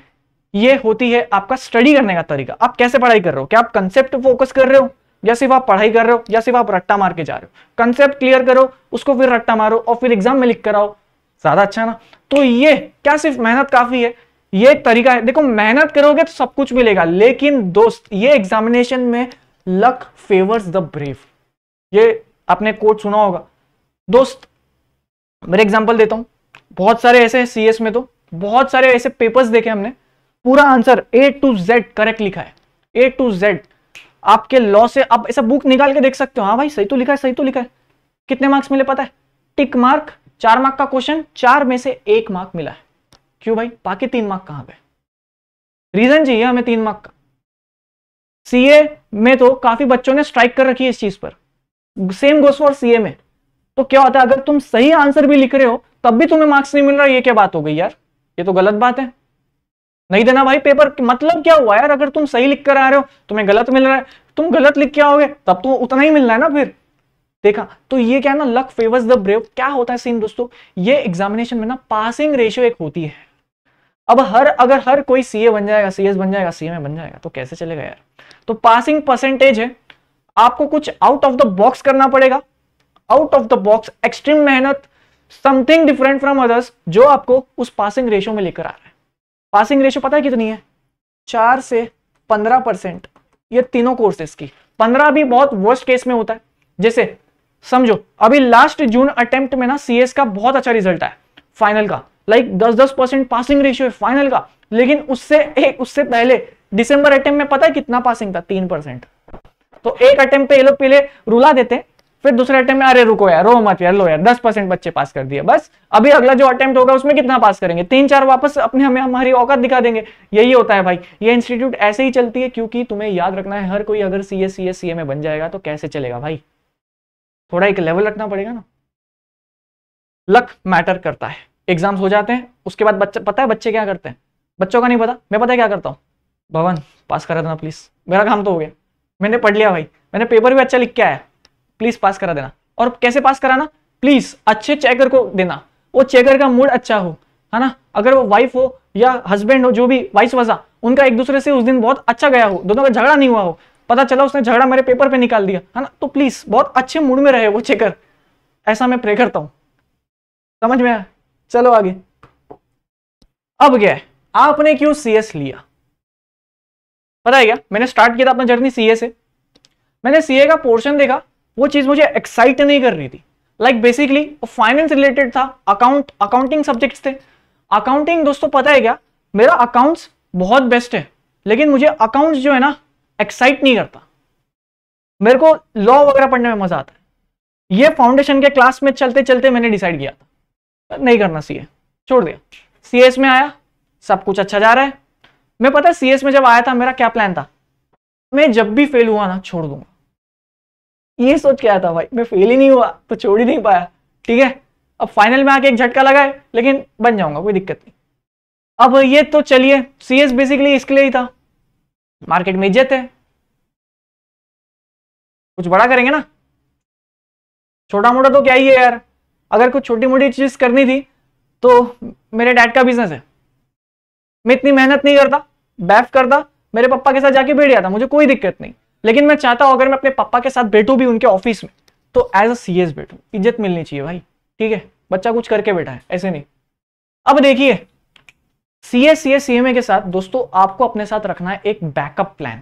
ये होती है आपका स्टडी करने का तरीका आप कैसे पढ़ाई कर रहे हो क्या आप कंसेप्ट फोकस कर रहे हो या सिर्फ आप पढ़ाई कर रहे हो या सिर्फ आप रट्टा मार के जा रहे हो कंसेप्ट क्लियर करो उसको फिर रट्टा मारो और फिर एग्जाम में लिख कर आओ ज्यादा अच्छा ना तो ये क्या सिर्फ मेहनत काफी है ये एक तरीका है देखो मेहनत करोगे तो सब कुछ मिलेगा लेकिन दोस्त ये एग्जामिनेशन में लक फेवर्स द ब्रेव ये आपने कोट सुना होगा दोस्त मेरे एग्जांपल देता हूं बहुत सारे ऐसे सीएस में तो बहुत सारे ऐसे पेपर्स देखे हमने पूरा answer A to Z correct लिखा है ए टू जेड आपके लॉ से आप ऐसा बुक निकाल के देख सकते हो हाँ भाई सही तो लिखा है सही तो लिखा है कितने मार्क्स मिले पता है टिक मार्क चार मार्क का क्वेश्चन चार में से एक मार्क मिला है क्यों भाई बाकी तीन मार्क कहां पे रीजन चाहिए हमें तीन मार्क का सीए में तो काफी बच्चों ने स्ट्राइक कर रखी है इस चीज पर सेम गोस फॉर सीए में तो क्या होता है अगर तुम सही आंसर भी लिख रहे हो तब भी तुम्हें मार्क्स नहीं मिल रहा ये क्या बात हो गई यार ये तो गलत बात है नहीं देना भाई पेपर मतलब क्या हुआ यार अगर तुम सही लिख कर आ रहे हो तुम्हें गलत मिल रहा है तुम गलत लिख के आओगे तब तो उतना ही मिलना है ना फिर देखा तो ये क्या है ना लक फेवर्स द ब्रेव क्या होता है सीन दोस्तों ये एग्जामिनेशन में ना पासिंग रेशियो एक होती है अब हर अगर हर कोई सीए बन जाएगा सीएस बन जाएगा सीएम बन जाएगा तो कैसे चलेगा यार तो पासिंग परसेंटेज है आपको कुछ आउट ऑफ द बॉक्स करना पड़ेगा out of the box extreme मेहनत समथिंग डिफरेंट फ्रॉम अदर्स जो आपको उस पासिंग रेशो में लेकर आ रहा है पासिंग रेशो पता है कितनी है चार से पंद्रह परसेंट ये तीनों कोर्सेस की पंद्रह भी बहुत वर्स्ट केस में होता है जैसे समझो अभी लास्ट जून अटेम्प्ट में ना सीएस का बहुत अच्छा रिजल्ट है फाइनल का लाइक दस दस परसेंट पासिंग रेशियो है फाइनल का लेकिन उससे एक [laughs] उससे पहले दिसंबर अटेम्प में पता है कितना पासिंग था तीन परसेंट तो एक अटेम्प पे ये लोग पहले रुला देते फिर दूसरे अटेम्प में अरे रुको यार रो मत यार लो यार दस परसेंट बच्चे पास कर दिए बस अभी अगला जो अटेम्प्ट होगा उसमें कितना पास करेंगे तीन चार वापस अपने हमें हमारी औकात दिखा देंगे यही होता है भाई ये इंस्टीट्यूट ऐसे ही चलती है क्योंकि तुम्हें याद रखना है हर कोई अगर सी एस सी एस सी ए में बन जाएगा तो कैसे चलेगा भाई थोड़ा एक लेवल रखना पड़ेगा ना लक मैटर करता है एग्जाम्स हो जाते हैं उसके बाद बच्चा पता है बच्चे क्या करते हैं बच्चों का नहीं पता मैं पता है क्या करता हूँ भवन पास करा देना प्लीज़ मेरा काम तो हो गया मैंने पढ़ लिया भाई मैंने पेपर भी अच्छा लिख के आया प्लीज़ पास करा देना और कैसे पास कराना प्लीज़ अच्छे चेकर को देना वो चेकर का मूड अच्छा हो है ना अगर वो वाइफ हो या हस्बैंड हो जो भी वाइस वजा उनका एक दूसरे से उस दिन बहुत अच्छा गया हो दोनों का झगड़ा नहीं हुआ हो पता चला उसने झगड़ा मेरे पेपर पे निकाल दिया है ना तो प्लीज बहुत अच्छे मूड में रहे वो चेकर ऐसा मैं प्रे करता हूं समझ में आया चलो आगे अब क्या है आपने क्यों सी लिया पता है क्या मैंने स्टार्ट किया था अपना जर्नी सीए से मैंने सीए का पोर्शन देखा वो चीज़ मुझे एक्साइट नहीं कर रही थी लाइक बेसिकली फाइनेंस रिलेटेड था अकाउंट अकाउंटिंग सब्जेक्ट्स थे अकाउंटिंग दोस्तों पता है क्या मेरा अकाउंट्स बहुत बेस्ट है लेकिन मुझे अकाउंट्स जो है ना एक्साइट नहीं करता मेरे को लॉ वगैरह पढ़ने में मजा आता है ये फाउंडेशन के क्लास में चलते चलते मैंने डिसाइड किया था नहीं करना सीए छोड़ दिया सीएस में आया सब कुछ अच्छा जा रहा है मैं पता सी में जब आया था मेरा क्या प्लान था मैं जब भी फेल हुआ ना छोड़ दूंगा ये सोच के आया था भाई मैं फेल ही नहीं हुआ तो छोड़ ही नहीं पाया ठीक है अब फाइनल में आके एक झटका लगाए लेकिन बन जाऊंगा कोई दिक्कत नहीं अब ये तो चलिए सी एस बेसिकली इसके लिए ही था मार्केट में इज्जत है कुछ बड़ा करेंगे ना छोटा मोटा तो क्या ही है यार अगर कुछ छोटी मोटी चीज करनी थी तो मेरे डैड का बिजनेस है मैं इतनी मेहनत नहीं करता बैफ करता मेरे पापा के साथ जाके बैठ जाता मुझे कोई दिक्कत नहीं लेकिन मैं चाहता हूं अगर मैं अपने पापा के साथ बैठू भी उनके ऑफिस में तो एज अ सी एस बैठू इज्जत मिलनी चाहिए भाई ठीक है बच्चा कुछ करके बैठा है ऐसे नहीं अब देखिए C S C S C M A के साथ दोस्तों आपको अपने साथ रखना है एक बैकअप प्लान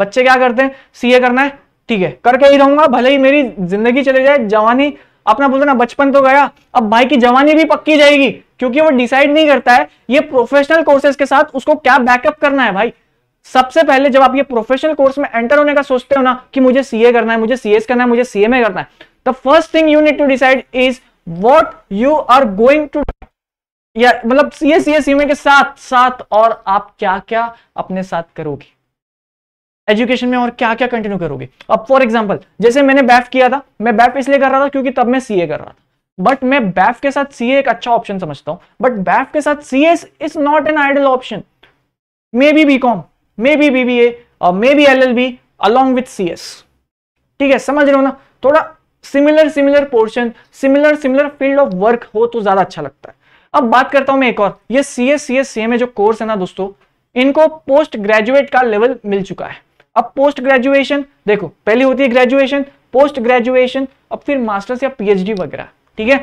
बच्चे क्या करते हैं सी ए करना है ठीक है करके ही रहूंगा भले ही मेरी जिंदगी चले जाए जवानी अपना बोलते ना बचपन तो गया अब भाई की जवानी भी पक्की जाएगी क्योंकि वो डिसाइड नहीं करता है ये प्रोफेशनल कोर्सेज के साथ उसको क्या बैकअप करना है भाई सबसे पहले जब आप ये प्रोफेशनल कोर्स में एंटर होने का सोचते हो ना कि मुझे सीए करना है मुझे सीएस करना है मुझे सीएमए करना है the first thing you need to decide is what you are going to या मतलब सीए सीए सीएमए के साथ साथ और आप क्या क्या अपने साथ करोगे एजुकेशन में और क्या क्या कंटिन्यू करोगे अब फॉर एग्जाम्पल जैसे मैंने बैफ किया था मैं बैफ इसलिए कर रहा था क्योंकि तब मैं सीए कर रहा था बट मैं बैफ के साथ सी एक अच्छा ऑप्शन समझता हूं बट बैफ के साथ C S is not an ideal option maybe B com maybe B B A maybe L L B along with C S ठीक है समझ रहे हो ना थोड़ा similar similar portion similar similar field of work हो तो ज्यादा अच्छा लगता है अब बात करता हूं मैं एक और ये C S C S C M जो कोर्स है ना दोस्तों इनको पोस्ट ग्रेजुएट का लेवल मिल चुका है अब पोस्ट ग्रेजुएशन देखो पहली होती है ग्रेजुएशन पोस्ट ग्रेजुएशन अब फिर मास्टर्स या पीएचडी वगैरह ठीक है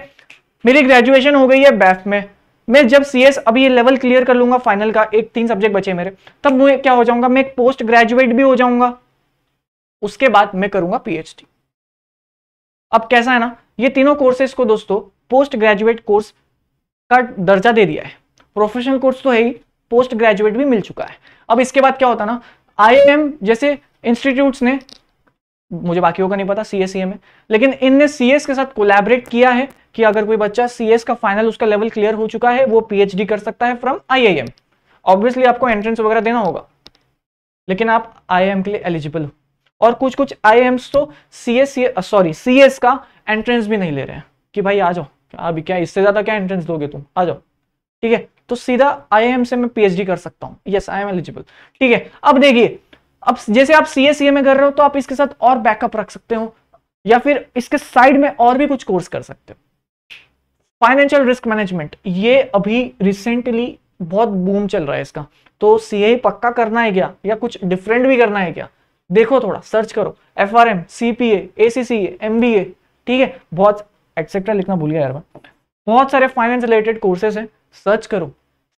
मेरी ग्रेजुएशन हो गई है बैफ में मैं जब सी एस अभी ये लेवल क्लियर कर लूंगा फाइनल का एक तीन सब्जेक्ट बचे मेरे तब मैं क्या हो जाऊंगा मैं एक पोस्ट ग्रेजुएट भी हो जाऊंगा उसके बाद मैं करूंगा पीएचडी अब कैसा है ना ये तीनों कोर्सेस को दोस्तों पोस्ट ग्रेजुएट कोर्स का दर्जा दे दिया है प्रोफेशनल कोर्स तो है ही पोस्ट ग्रेजुएट भी मिल चुका है अब इसके बाद क्या होता ना आई जैसे इंस्टीट्यूट ने मुझे बाकी होगा नहीं पता सी में e लेकिन इनने सी के साथ कोलैबोरेट किया है कि अगर कोई बच्चा सी का फाइनल उसका लेवल क्लियर हो चुका है वो पीएचडी कर सकता है फ्रॉम आई ऑब्वियसली आपको एंट्रेंस वगैरह देना होगा लेकिन आप आई के लिए एलिजिबल हो और कुछ कुछ आई तो सी एस सॉरी सी का एंट्रेंस भी नहीं ले रहे हैं कि भाई आ जाओ अभी क्या इससे ज्यादा क्या एंट्रेंस दोगे तुम आ जाओ ठीक है तो सीधा आई से मैं पी कर सकता हूँ यस आई एम एलिजिबल ठीक है अब देखिए अब जैसे आप सी ए e में कर रहे हो तो आप इसके साथ और बैकअप रख सकते हो या फिर इसके साइड में और भी कुछ कोर्स कर सकते हो फाइनेंशियल रिस्क मैनेजमेंट ये अभी रिसेंटली बहुत बूम चल रहा है इसका तो सीए e पक्का करना है क्या या कुछ डिफरेंट भी करना है क्या देखो थोड़ा सर्च करो F R M C P M B A ठीक है बहुत एक्सेट्रा लिखना भूल गया यार बहुत सारे फाइनेंस रिलेटेड कोर्सेज हैं सर्च करो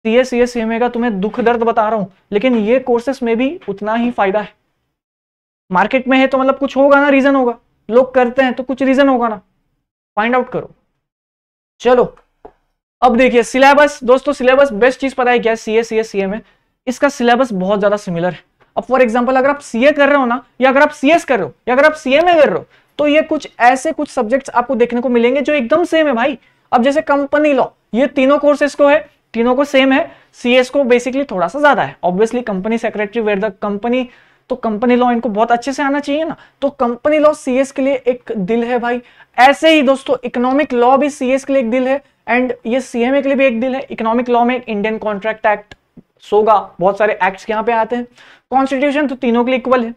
सी ए सी सी एम का तुम्हें दुख दर्द बता रहा हूँ लेकिन ये कोर्सेस में भी उतना ही फायदा है मार्केट में है तो मतलब कुछ होगा ना रीजन होगा लोग करते हैं तो कुछ रीजन होगा ना फाइंड आउट करो चलो अब देखिए सिलेबस दोस्तों सिलेबस बेस्ट चीज पता है क्या C S C S C M इसका सिलेबस बहुत ज्यादा सिमिलर है अब फॉर एग्जाम्पल अगर आप सीए कर रहे हो ना या अगर आप एस कर रहे हो या अगर आप सीएमए कर रहे हो तो ये कुछ ऐसे कुछ सब्जेक्ट्स आपको देखने को मिलेंगे जो एकदम सेम है भाई अब जैसे कंपनी लॉ ये तीनों कोर्सेस को है तीनों को सेम है सीएस को बेसिकली थोड़ा सा ज्यादा है obviously company secretary where the company तो कंपनी लॉ इनको बहुत अच्छे से आना चाहिए ना तो कंपनी लॉ सीएस के लिए एक दिल है भाई ऐसे ही दोस्तों इकोनॉमिक लॉ भी सीएस के लिए एक दिल है एंड ये सीएमए के लिए भी एक दिल है इकोनॉमिक लॉ में इंडियन कॉन्ट्रैक्ट एक्ट सोगा बहुत सारे एक्ट्स यहाँ पे आते हैं कॉन्स्टिट्यूशन तो तीनों के लिए इक्वल है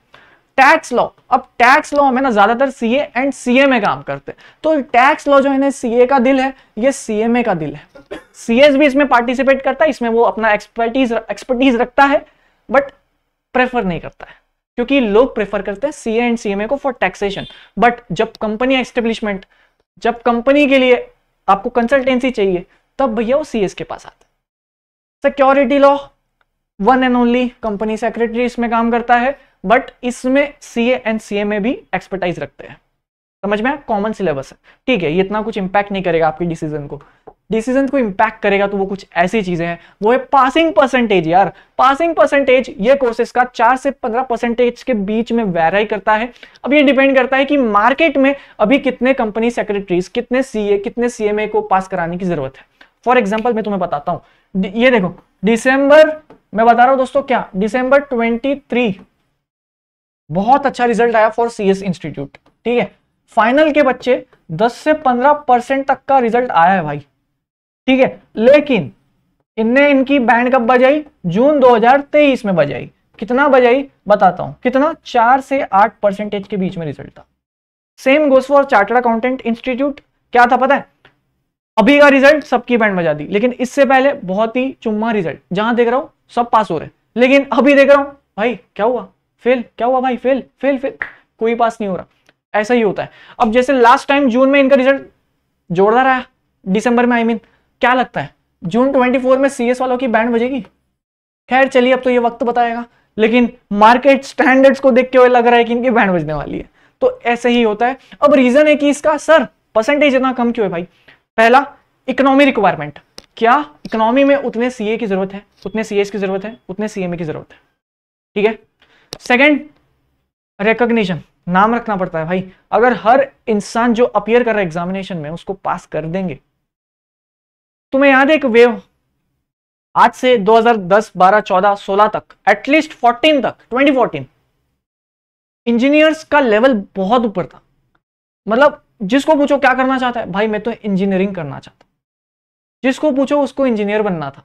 टैक्स लॉ अब टैक्स लॉ में ना ज्यादातर सीए एंड सीए में काम करते हैं तो टैक्स लॉ जो है ना सीए का दिल है ये सीएमए का दिल है सीएस भी इसमें पार्टिसिपेट करता है इसमें वो अपना एक्सपर्टीज एक्सपर्टीज रखता है बट प्रेफर नहीं करता है क्योंकि लोग प्रेफर करते हैं सीए एंड सीएमए को फॉर टैक्सेशन बट जब कंपनी एस्टेब्लिशमेंट जब कंपनी के लिए आपको कंसल्टेंसी चाहिए तब भैया वो सीएस के पास आते हैं security law one and only company secretary इसमें काम करता है बट इसमें सी एंड सी में भी एक्सपर्टाइज रखते हैं समझ में कॉमन सिलेबस है ठीक है ये इतना कुछ इंपैक्ट नहीं करेगा आपके डिसीजन को डिसीजन को इंपैक्ट करेगा तो वो कुछ ऐसी चीजें हैं वो है पासिंग परसेंटेज यार पासिंग परसेंटेज ये कोर्सेस का चार से पंद्रह परसेंटेज के बीच में वेराई करता है अब ये डिपेंड करता है कि मार्केट में अभी कितने कंपनी सेक्रेटरीज कितने सीए कितने सीएमए को पास कराने की जरूरत है फॉर एग्जाम्पल मैं तुम्हें बताता हूँ ये देखो डिसम्बर मैं बता रहा हूँ दोस्तों क्या डिसम्बर ट्वेंटी बहुत अच्छा रिजल्ट आया फॉर सी इंस्टीट्यूट ठीक है फाइनल के बच्चे 10 से 15 परसेंट तक का रिजल्ट आया है भाई ठीक है लेकिन इनने इनकी बैंड कब बजाई जून 2023 में बजाई कितना बजाई बताता हूं कितना चार से आठ परसेंटेज के बीच में रिजल्ट था same goes for chartered accountant institute क्या था पता है अभी का रिजल्ट सबकी बैंड बजा दी लेकिन इससे पहले बहुत ही चुम्मा रिजल्ट जहां देख रहा हूं सब पास हो रहे लेकिन अभी देख रहा हूं भाई क्या हुआ फेल क्या हुआ भाई फेल फेल फेल कोई पास नहीं हो रहा ऐसा ही होता है अब जैसे लास्ट टाइम जून में इनका रिजल्ट जोरदार आया दिसंबर में आई I मीन mean, क्या लगता है जून 24 में सीएस वालों की बैंड बजेगी खैर चलिए अब तो ये वक्त बताएगा लेकिन मार्केट स्टैंडर्ड्स को देख के लग रहा है कि इनकी बैंड बजने वाली है तो ऐसे ही होता है अब रीजन है कि इसका सर परसेंटेज इतना कम क्यों है भाई पहला इकोनॉमी रिक्वायरमेंट क्या इकोनॉमी में उतने सीए की जरूरत है उतने सीएस की जरूरत है उतने सीएमए की जरूरत है ठीक है सेकेंड रिकोगशन नाम रखना पड़ता है भाई अगर हर इंसान जो अपियर कर रहा है एग्जामिनेशन में उसको पास कर देंगे तुम्हें याद है एक वेव आज से 2010, 12, 14, 16 तक एटलीस्ट 14 तक 2014 इंजीनियर्स का लेवल बहुत ऊपर था मतलब जिसको पूछो क्या करना चाहता है भाई मैं तो इंजीनियरिंग करना चाहता जिसको पूछो उसको इंजीनियर बनना था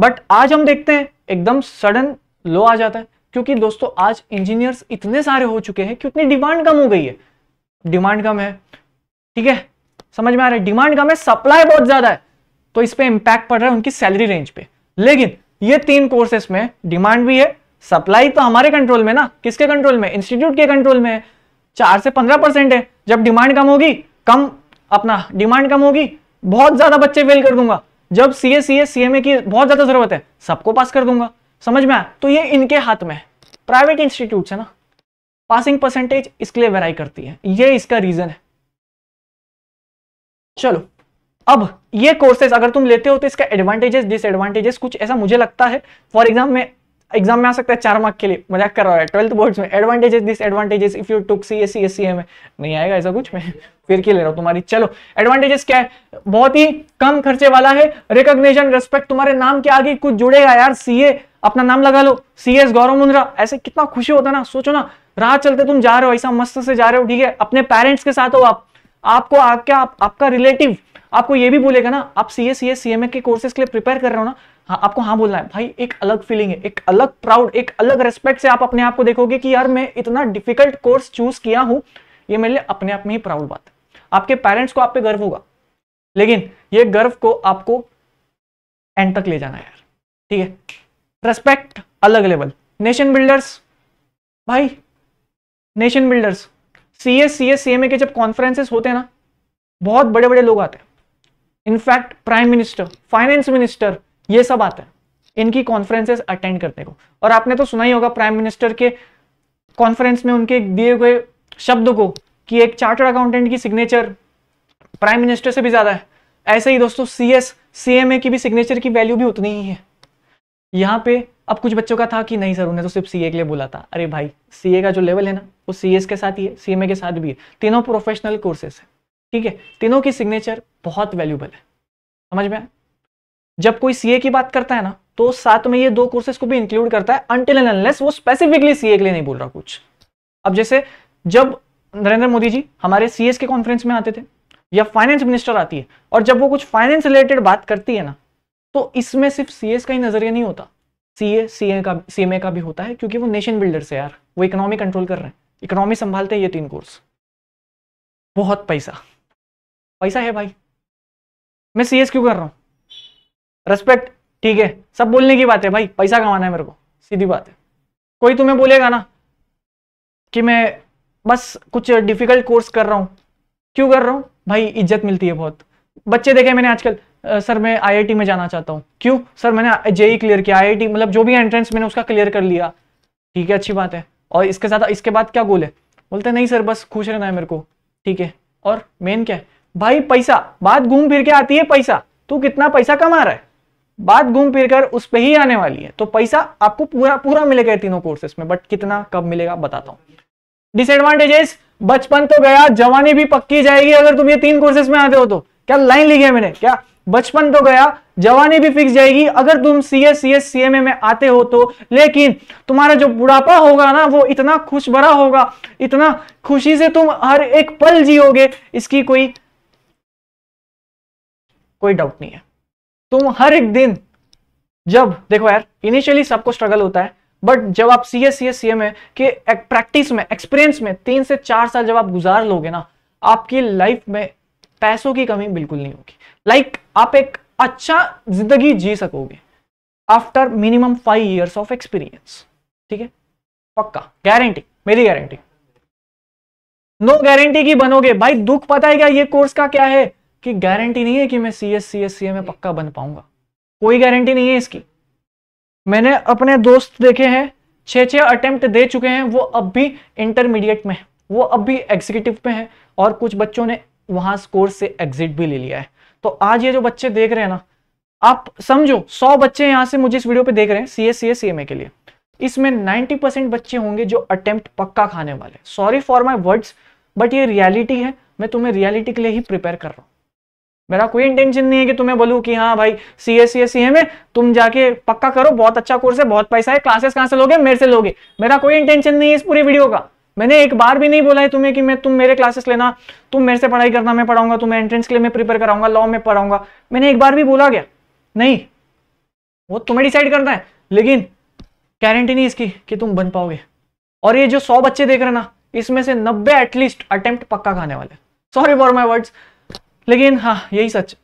बट आज हम देखते हैं एकदम सडन लो आ जाता है क्योंकि दोस्तों आज इंजीनियर्स इतने सारे हो चुके हैं क्योंकि डिमांड कम हो गई है डिमांड कम है ठीक है समझ में आ रहा है डिमांड कम है सप्लाई बहुत ज्यादा है तो इस पर इंपैक्ट पड़ रहा है उनकी सैलरी रेंज पे लेकिन ये तीन कोर्सेस में डिमांड भी है सप्लाई तो हमारे कंट्रोल में ना किसके कंट्रोल में इंस्टीट्यूट के कंट्रोल में है चार से पंद्रह परसेंट है जब डिमांड कम होगी कम अपना डिमांड कम होगी बहुत ज्यादा बच्चे फेल कर दूंगा जब सी सी ए सी एम ए की बहुत ज्यादा जरूरत है सबको पास कर दूंगा समझ में आया तो ये इनके हाथ में है प्राइवेट इंस्टीट्यूट है ना पासिंग परसेंटेज इसके लिए वेराई करती है ये इसका रीजन है चलो अब ये कोर्सेज अगर तुम लेते हो तो इसका एडवांटेजेस डिसएडवांटेजेस कुछ ऐसा मुझे लगता है फॉर एग्जाम्पल मैं एग्जाम में आ सकता है चार मार्क के लिए मजाक कर रहा है ट्वेल्थ बोर्ड्स में advantages disadvantages if you took C S C S M नहीं आएगा ऐसा कुछ मैं फिर की ले रहा हूँ तुम्हारी चलो एडवांटेजेस क्या है बहुत ही कम खर्चे वाला है रिकॉग्निशन रेस्पेक्ट तुम्हारे नाम के आगे कुछ जुड़ेगा यार सी अपना नाम लगा लो सी एस गौरव मुंद्रा ऐसे कितना खुशी होता ना सोचो ना राह चलते तुम जा रहे हो ऐसा मस्त से जा रहे हो ठीक है अपने पेरेंट्स के साथ हो आप आपको आपका आप, आपका रिलेटिव आपको ये भी बोलेगा ना आप C S C S C M A के कोर्सेज के लिए प्रिपेयर कर रहे हो ना हाँ आपको हाँ बोलना है भाई एक अलग फीलिंग है एक अलग प्राउड एक अलग रेस्पेक्ट से आप अपने आप को देखोगे कि यार मैं इतना डिफिकल्ट कोर्स चूज किया हूं ये मेरे लिए अपने आप में ही प्राउड बात है आपके पेरेंट्स को आप पे गर्व होगा लेकिन ये गर्व को आपको एंड तक ले जाना है यार ठीक है रेस्पेक्ट अलग लेवल नेशन बिल्डर्स भाई nation builders C S C S C M A के जब कॉन्फ्रेंसेस होते हैं ना बहुत बड़े बड़े लोग आते हैं in fact prime minister finance minister ये सब आता है इनकी कॉन्फ्रेंसेस अटेंड करने को और आपने तो सुना ही होगा प्राइम मिनिस्टर के कॉन्फ्रेंस में उनके दिए गए शब्द को कि एक चार्टर्ड अकाउंटेंट की सिग्नेचर प्राइम मिनिस्टर से भी ज्यादा है ऐसे ही दोस्तों सी एस की भी सिग्नेचर की वैल्यू भी उतनी ही है यहाँ पे अब कुछ बच्चों का था कि नहीं सर उन्हें तो सिर्फ सीए के लिए बोला था अरे भाई सीए का जो लेवल है ना वो सीएस के साथ ही है सीएमए के साथ भी है तीनों प्रोफेशनल कोर्सेस है ठीक है तीनों की सिग्नेचर बहुत वैल्यूबल है समझ में आया जब कोई सीए की बात करता है ना तो साथ में ये दो कोर्सेज को भी इंक्लूड करता है अनटिल एंड अनलेस वो स्पेसिफिकली सीए के लिए नहीं बोल रहा कुछ अब जैसे जब नरेंद्र मोदी जी हमारे सीएस के कॉन्फ्रेंस में आते थे या फाइनेंस मिनिस्टर आती है और जब वो कुछ फाइनेंस रिलेटेड बात करती है ना तो इसमें सिर्फ सीएस का ही नजरिया नहीं होता सीए सीए का सीएमए का भी होता है क्योंकि वो नेशन बिल्डर्स है यार वो इकोनॉमी कंट्रोल कर रहे हैं इकोनॉमी संभालते हैं ये तीन कोर्स बहुत पैसा पैसा है भाई मैं सीएस क्यों कर रहा हूं रेस्पेक्ट ठीक है सब बोलने की बात है भाई पैसा कमाना है मेरे को सीधी बात है कोई तुम्हें बोलेगा ना कि मैं बस कुछ डिफिकल्ट कोर्स कर रहा हूँ क्यों कर रहा हूँ भाई इज्जत मिलती है बहुत बच्चे देखे मैंने आजकल सर मैं आईआईटी में जाना चाहता हूँ क्यों सर मैंने जेई क्लियर e किया आईआईटी मतलब जो भी एंट्रेंस मैंने उसका क्लियर कर लिया ठीक है अच्छी बात है और इसके साथ इसके बाद क्या गोल है बोलते नहीं सर बस खुश रहना है मेरे को ठीक है और मेन क्या है भाई पैसा बात घूम फिर के आती है पैसा तू कितना पैसा कमा रहा है बात घूम फिर कर उस पर ही आने वाली है तो पैसा आपको पूरा पूरा मिलेगा तीनों कोर्सेस में बट कितना कब मिलेगा बताता हूं डिसएडवांटेजेस बचपन तो गया जवानी भी पक्की जाएगी अगर तुम ये तीन कोर्सेस में आते हो तो क्या लाइन लिखी है मैंने क्या बचपन तो गया जवानी भी फिक्स जाएगी अगर तुम C S C S C M A में आते हो तो लेकिन तुम्हारा जो बुढ़ापा होगा ना वो इतना खुश भरा होगा इतना खुशी से तुम हर एक पल जियोगे इसकी कोई कोई डाउट नहीं है तुम हर एक दिन जब देखो यार इनिशियली सबको स्ट्रगल होता है बट जब आप C S C S C M के प्रैक्टिस में एक्सपीरियंस में तीन से चार साल जब आप गुजार लोगे ना आपकी लाइफ में पैसों की कमी बिल्कुल नहीं होगी लाइक like, आप एक अच्छा जिंदगी जी सकोगे after minimum five years of experience ठीक है पक्का गारंटी मेरी गारंटी नो गारंटी की बनोगे भाई दुख पता है क्या ये कोर्स का क्या है कि गारंटी नहीं है कि मैं सी एस सी एस सी ए में पक्का बन पाऊंगा कोई गारंटी नहीं है इसकी मैंने अपने दोस्त देखे हैं छः छः अटेम्प्ट दे चुके हैं वो अब भी इंटरमीडिएट में है वो अब भी एग्जीक्यूटिव पे है और कुछ बच्चों ने वहाँ कोर्स से एग्जिट भी ले लिया है तो आज ये जो बच्चे देख रहे हैं ना आप समझो सौ बच्चे यहाँ से मुझे इस वीडियो पे देख रहे हैं C S C S C M A के लिए इसमें 90 परसेंट बच्चे होंगे जो अटेम्प्ट पक्का खाने वाले sorry for my words but ये रियलिटी है मैं तुम्हें रियलिटी के लिए ही प्रिपेयर कर रहा हूँ मेरा कोई इंटेंशन नहीं है कि तुम्हें बोलूँ कि हाँ भाई सी एस सी एस सी में तुम जाके पक्का करो बहुत अच्छा कोर्स है बहुत पैसा है क्लासेस कहाँ से लोगे मेरे से लोगे मेरा कोई इंटेंशन नहीं है इस पूरी वीडियो का मैंने एक बार भी नहीं बोला है तुम्हें कि मैं तुम मेरे क्लासेस लेना तुम मेरे से पढ़ाई करना मैं पढ़ाऊंगा तुम्हें एंट्रेंस के लिए मैं प्रिपेयर कराऊंगा लॉ में पढ़ाऊंगा मैंने एक बार भी बोला गया नहीं वो तुम्हें डिसाइड करना है लेकिन गारंटी नहीं इसकी कि तुम बन पाओगे और ये जो सौ बच्चे देख रहे ना इसमें से नब्बे एटलीस्ट अटेम्प्ट पक्का खाने वाले सॉरी फॉर माई वर्ड्स लेकिन हाँ यही सच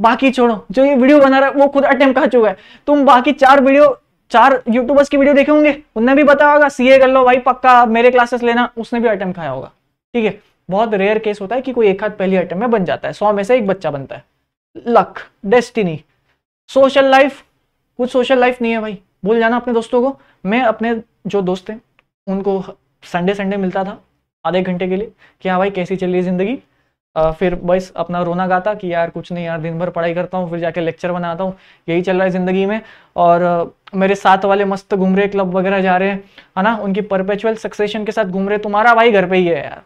बाकी छोड़ो जो ये वीडियो बना रहा है वो खुद अटेम्प्ट कर चुका है तुम बाकी चार वीडियो चार यूट्यूबर्स की वीडियो देखे होंगे उनने भी बताया होगा सीए कर लो भाई पक्का मेरे क्लासेस लेना उसने भी अटेम्प्ट खाया होगा ठीक है बहुत रेयर केस होता है कि कोई एक हाथ पहली अटेम्प्ट में बन जाता है सौ में से एक बच्चा बनता है लक डेस्टिनी सोशल लाइफ कुछ सोशल लाइफ नहीं है भाई भूल जाना अपने दोस्तों को मैं अपने जो दोस्त हैं उनको संडे संडे मिलता था आधे घंटे के लिए कि हाँ भाई कैसी चल रही है ज़िंदगी फिर बस अपना रोना गाता कि यार कुछ नहीं यार दिन भर पढ़ाई करता हूँ फिर जाके लेक्चर बनाता हूँ यही चल रहा है ज़िंदगी में और मेरे साथ वाले मस्त घूम रहे क्लब वगैरह जा रहे हैं है ना उनकी परपेचुअल सक्सेशन के साथ घूम रहे तुम्हारा भाई घर पे ही है यार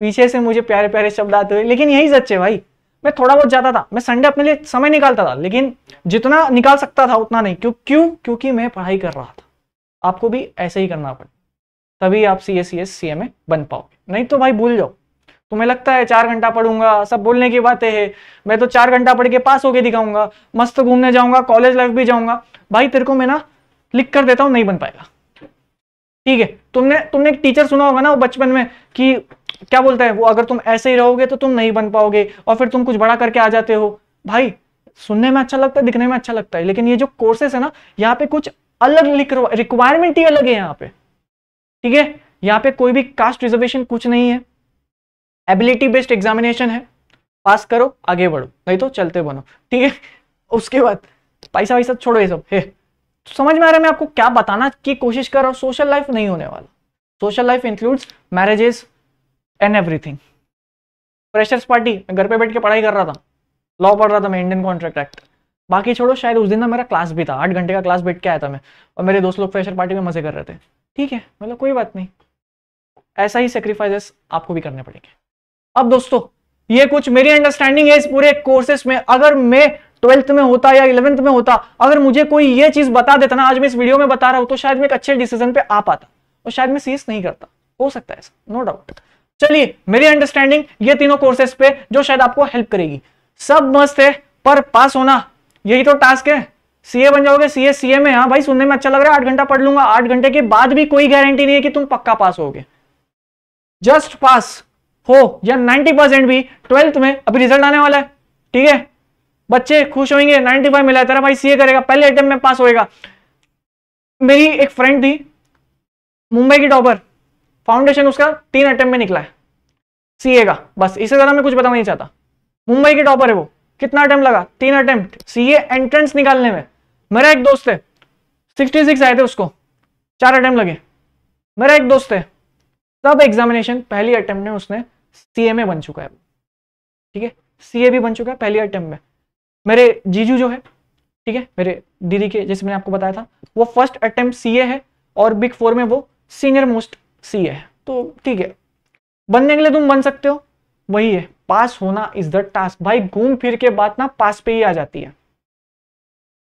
पीछे से मुझे प्यारे प्यारे शब्द आते हुए लेकिन यही सच्चे भाई मैं थोड़ा बहुत जाता था मैं संडे अपने लिए समय निकालता था लेकिन जितना निकाल सकता था उतना नहीं क्यों क्यों क्योंकि मैं पढ़ाई कर रहा था आपको भी ऐसे ही करना पड़े तभी आप C S C S C M A बन पाओगे नहीं तो भाई भूल जाओ तुम्हें लगता है चार घंटा पढ़ूंगा सब बोलने की बातें है मैं तो चार घंटा पढ़ के पास होके दिखाऊंगा मस्त घूमने जाऊंगा कॉलेज लाइफ भी जाऊंगा भाई तेरे को मैं ना लिख कर देता हूँ नहीं बन पाएगा ठीक है तुमने तुमने एक टीचर सुना होगा ना वो बचपन में कि क्या बोलता है वो अगर तुम ऐसे ही रहोगे तो तुम नहीं बन पाओगे और फिर तुम कुछ बड़ा करके आ जाते हो भाई सुनने में अच्छा लगता है दिखने में अच्छा लगता है लेकिन ये जो कोर्सेस है ना यहाँ पे कुछ अलग रिक्वायरमेंट ही अलग है यहाँ पे ठीक है यहाँ पे कोई भी कास्ट रिजर्वेशन कुछ नहीं है एबिलिटी बेस्ड एग्जामिनेशन है पास करो आगे बढ़ो नहीं तो चलते बनो ठीक है उसके बाद पैसा वैसा छोड़ो ये सब है तो समझ में आ रहा है मैं आपको क्या बताना की कोशिश कर रहा हूँ सोशल लाइफ नहीं होने वाला social life includes marriages and everything freshers party घर पे बैठ के पढ़ाई कर रहा था लॉ पढ़ रहा था मैं इंडियन कॉन्ट्रैक्ट एक्ट बाकी छोड़ो शायद उस दिन ना मेरा क्लास भी था आठ घंटे का क्लास बैठ के आया था मैं और मेरे दोस्त लोग फ्रेशर पार्टी में मजे कर रहे थे ठीक है मतलब कोई बात नहीं ऐसा ही सेक्रीफाइस आपको भी करने पड़ेंगे अब दोस्तों ये कुछ मेरी अंडरस्टैंडिंग है इस पूरे कोर्सेस में अगर मैं ट्वेल्थ में होता या इलेवेंथ में होता अगर मुझे कोई ये चीज बता देता ना आज मैं इस वीडियो में बता रहा हूं तो शायद मैं एक अच्छे डिसीजन पे आ पाता और शायद मैं सीस नहीं करता हो सकता है ऐसा नो डाउट चलिए मेरी अंडरस्टैंडिंग ये तीनों कोर्सेस पे जो शायद आपको हेल्प करेगी सब मस्त है पर पास होना यही तो टास्क है सीए बन जाओगे सीए सीए में हाँ भाई सुनने में अच्छा लग रहा है आठ घंटा पढ़ लूंगा आठ घंटे के बाद भी कोई गारंटी नहीं है कि तुम पक्का पास होगे जस्ट पास हो या 90 परसेंट भी ट्वेल्थ में अभी रिजल्ट आने वाला है ठीक है बच्चे खुश होंगे 95 मिला है तेरा भाई सीए करेगा पहले अटेम्प्ट में पास होएगा मेरी एक फ्रेंड थी मुंबई की टॉपर फाउंडेशन उसका तीन अटेम्प्ट में निकला है सीए का बस इसे ज़्यादा मैं कुछ बताना नहीं चाहता मुंबई की टॉपर है वो कितना अटेम्प्ट लगा तीन अटेम्प्ट सीए एंट्रेंस निकालने में मेरा एक दोस्त है सिक्स आए थे उसको चार अटेम्प्ट लगे मेरा एक दोस्त है सब एग्जामिनेशन पहली अटेम्प्ट में उसने सी में बन चुका है ठीक है सी भी बन चुका है पहली अटेम्प्ट में मेरे जीजू जो है ठीक है मेरे दीदी के जैसे मैंने आपको बताया था वो फर्स्ट अटेम्प्ट सी है और बिग फोर में वो सीनियर मोस्ट सी है तो ठीक है बनने के लिए तुम बन सकते हो वही है पास होना इज द टास्क भाई घूम फिर के बात ना पास पे ही आ जाती है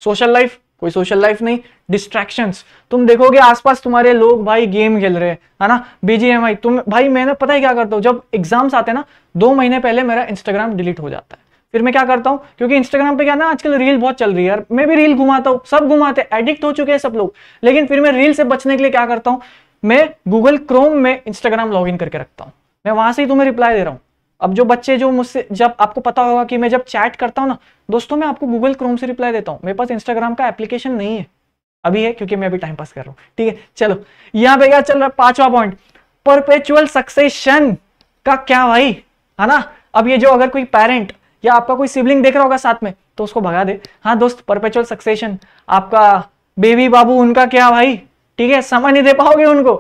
सोशल लाइफ कोई सोशल लाइफ नहीं डिस्ट्रैक्शन तुम देखोगे आसपास तुम्हारे लोग भाई गेम खेल रहे हैं है ना बीजी एम तुम भाई मैंने पता ही क्या करता हूँ जब एग्जाम्स आते हैं ना दो महीने पहले मेरा इंस्टाग्राम डिलीट हो जाता है फिर मैं क्या करता हूँ क्योंकि इंस्टाग्राम पे क्या ना आजकल रील बहुत चल रही है यार मैं भी रील घुमाता हूँ सब घुमाते हैं एडिक्ट हो चुके हैं सब लोग लेकिन फिर मैं रील से बचने के लिए क्या करता हूँ मैं गूगल क्रोम में इंस्टाग्राम लॉग करके रखता हूँ मैं वहां से ही तुम्हें रिप्लाई दे रहा हूँ अब जो बच्चे जो मुझसे जब आपको पता होगा कि मैं जब चैट करता हूँ ना दोस्तों मैं आपको गूगल क्रोम से रिप्लाई देता हूँ मेरे पास इंस्टाग्राम का एप्लीकेशन नहीं है अभी है क्योंकि मैं अभी टाइम पास कर रहा हूँ ठीक है चलो यहाँ पे क्या चल रहा है पांचवा पॉइंट परपेचुअल सक्सेशन का क्या भाई है ना अब ये जो अगर कोई पेरेंट या आपका कोई सिबलिंग देख रहा होगा साथ में तो उसको भगा दे हाँ दोस्त परपेचुअल सक्सेशन आपका बेबी बाबू उनका क्या भाई ठीक है समझ नहीं दे पाओगे उनको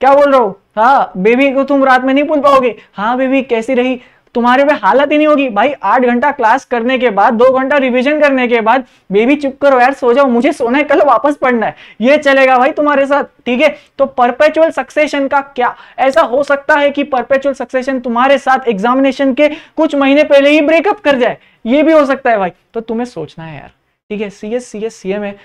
क्या बोल रहा हूँ हाँ बेबी को तुम रात में नहीं भूल पाओगे हाँ बेबी कैसी रही तुम्हारे में हालत ही नहीं होगी भाई आठ घंटा क्लास करने के बाद दो घंटा रिवीजन करने के बाद बेबी चुप करो यार सो जाओ मुझे सोना है कल वापस पढ़ना है ये चलेगा भाई तुम्हारे साथ ठीक है तो परपेचुअल सक्सेशन का क्या ऐसा हो सकता है कि परपेचुअल सक्सेशन तुम्हारे साथ एग्जामिनेशन के कुछ महीने पहले ही ब्रेकअप कर जाए ये भी हो सकता है भाई तो तुम्हें सोचना है यार ठीक है C S C S C M है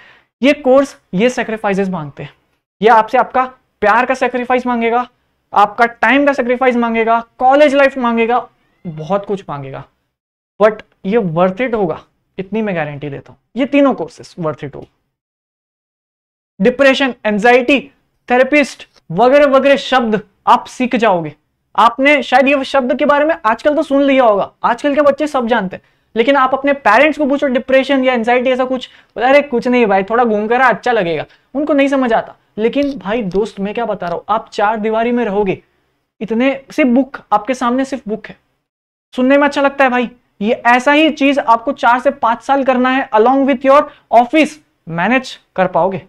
ये कोर्स ये सेक्रीफाइसेस मांगते हैं ये आपसे आपका प्यार का सेक्रीफाइस मांगेगा आपका टाइम का सेक्रीफाइस मांगेगा कॉलेज लाइफ मांगेगा बहुत कुछ मांगेगा बट ये वर्थ इट होगा इतनी मैं गारंटी देता हूं ये तीनों कोर्सेस वर्थ इट होगा डिप्रेशन एंजाइटी थेरेपिस्ट वगैरह वगैरह शब्द आप सीख जाओगे आपने शायद ये शब्द के बारे में आजकल तो सुन लिया होगा आजकल के बच्चे सब जानते हैं लेकिन आप अपने पेरेंट्स को पूछो डिप्रेशन या एंजाइटी ऐसा कुछ अरे कुछ नहीं भाई थोड़ा घूम कर अच्छा लगेगा उनको नहीं समझ आता लेकिन भाई दोस्त मैं क्या बता रहा हूं आप चार दीवारी में रहोगे इतने सिर्फ बुक आपके सामने सिर्फ बुक है सुनने में अच्छा लगता है भाई ये ऐसा ही चीज आपको चार से पांच साल करना है along with your office manage कर पाओगे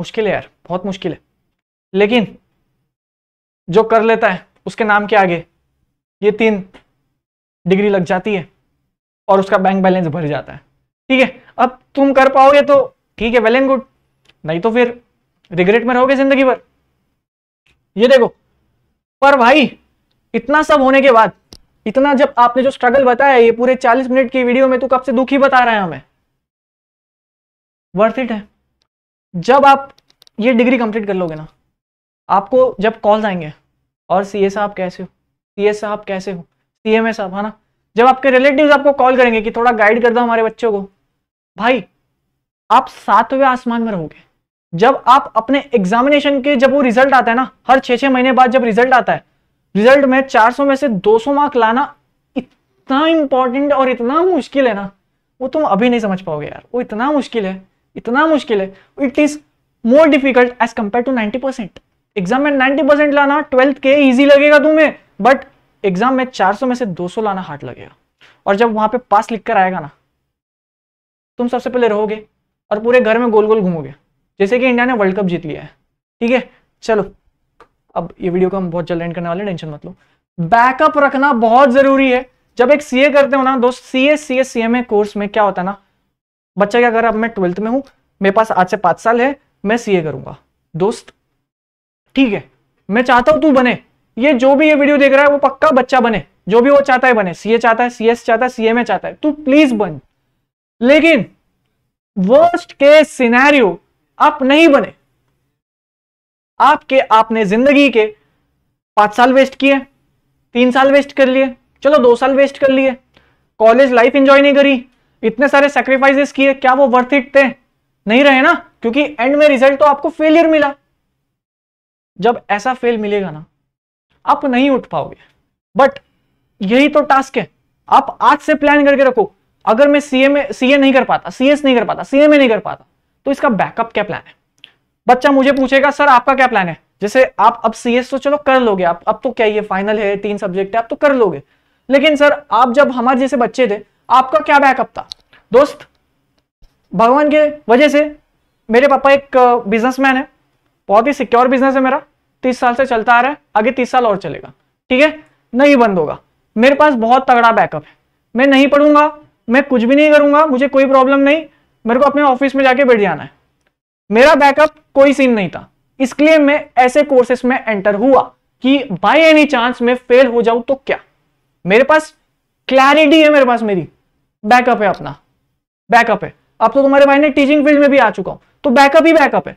मुश्किल है यार बहुत मुश्किल है लेकिन जो कर लेता है उसके नाम के आगे ये तीन डिग्री लग जाती है और उसका बैंक बैलेंस भर जाता है ठीक है अब तुम कर पाओगे तो ठीक है वेल एंड गुड नहीं तो फिर रिग्रेट में रहोगे जिंदगी भर ये देखो पर भाई इतना सब होने के बाद इतना जब आपने जो स्ट्रगल बताया ये पूरे 40 मिनट की वीडियो में तो कब से दुखी बता रहे हैं हमें वर्थ इट है जब आप ये डिग्री कंप्लीट कर लोगे ना आपको जब कॉल आएंगे और सी साहब कैसे हो सी साहब कैसे हो सी एम साहब है ना जब आपके रिलेटिव आपको कॉल करेंगे कि थोड़ा गाइड कर दो हमारे बच्चों को भाई आप सातवें आसमान में रहोगे जब आप अपने एग्जामिनेशन के जब वो रिजल्ट आता है ना हर छह छह महीने बाद जब रिजल्ट आता है रिजल्ट में 400 में से 200 मार्क लाना इतना इंपॉर्टेंट और इतना मुश्किल है ना वो तुम अभी नहीं समझ पाओगे यार वो इतना मुश्किल है इतना मुश्किल है it is more difficult as compare to 90 percent exam में 90 परसेंट लाना ट्वेल्थ के ईजी लगेगा तुम्हें बट एग्जाम में 400 में से 200 लाना हार्ड लगेगा और जब वहां पे पास लिख कर आएगा ना तुम सबसे पहले रहोगे और पूरे घर में गोल गोल घूमोगे जैसे कि इंडिया ने वर्ल्ड कप जीत लिया है ठीक है चलो अब ये वीडियो को हम बहुत जल्द एंड करने वाले टेंशन मत लो बैकअप रखना बहुत जरूरी है जब एक सीए करते हो ना दोस्त सीए सीए सीएमए कोर्स में क्या होता है ना बच्चा क्या कर अब मैं ट्वेल्थ में हूं मेरे पास आज से पांच साल है मैं सीए करूंगा दोस्त ठीक है मैं चाहता हूं तू बने ये जो भी ये वीडियो देख रहा है वो पक्का बच्चा बने जो भी वो चाहता है बने सीए चाहता है सीएस चाहता है सीएमए चाहता है तू प्लीज बन लेकिन वर्स्ट केस सिनेरियो आप नहीं बने आपके आपने जिंदगी के पांच साल वेस्ट किए तीन साल वेस्ट कर लिए चलो दो साल वेस्ट कर लिए कॉलेज लाइफ एंजॉय नहीं करी इतने सारे सेक्रीफाइसेस किए क्या वो वर्थ इट थे नहीं रहे ना क्योंकि एंड में रिजल्ट तो आपको फेलियर मिला जब ऐसा फेल मिलेगा ना आप नहीं उठ पाओगे बट यही तो टास्क है आप आज से प्लान करके रखो अगर मैं सीए में सीए नहीं कर पाता सीएस नहीं कर पाता सीएमए नहीं कर पाता तो इसका बैकअप क्या प्लान है बच्चा मुझे पूछेगा सर आपका क्या प्लान है जैसे आप अब सी तो चलो कर लोगे आप अब तो क्या ये फाइनल है तीन सब्जेक्ट है आप तो कर लोगे लेकिन सर आप जब हमारे जैसे बच्चे थे आपका क्या बैकअप था दोस्त भगवान के वजह से मेरे पापा एक बिजनेसमैन है बहुत ही सिक्योर बिजनेस है मेरा तीस साल से चलता आ रहा है आगे तीस साल और चलेगा ठीक है नहीं बंद होगा मेरे पास बहुत तगड़ा बैकअप है मैं नहीं पढ़ूंगा मैं कुछ भी नहीं करूंगा मुझे कोई प्रॉब्लम नहीं मेरे को अपने ऑफिस में जाके बैठ जाना है मेरा बैकअप कोई सीन नहीं था इसलिए मैं ऐसे कोर्सेस में एंटर हुआ कि बाय एनी चांस मैं फेल हो जाऊं तो क्या मेरे पास क्लैरिटी है मेरे पास मेरी बैकअप है अपना बैकअप है अब तो तुम्हारे भाई ने टीचिंग फील्ड में भी आ चुका हूं तो बैकअप ही बैकअप है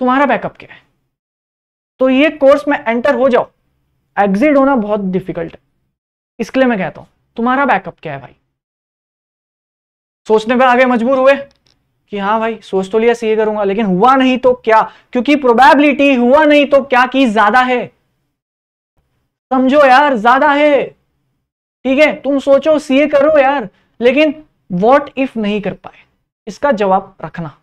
तुम्हारा बैकअप क्या है तो ये कोर्स में एंटर हो जाओ एग्जिट होना बहुत डिफिकल्ट है लिए मैं कहता हूं तुम्हारा बैकअप क्या है भाई सोचने पर आगे मजबूर हुए कि हाँ भाई सोच तो लिया सीए करूंगा लेकिन हुआ नहीं तो क्या क्योंकि प्रोबेबिलिटी हुआ नहीं तो क्या की ज्यादा है समझो यार ज्यादा है ठीक है तुम सोचो सीए करो यार लेकिन वॉट इफ नहीं कर पाए इसका जवाब रखना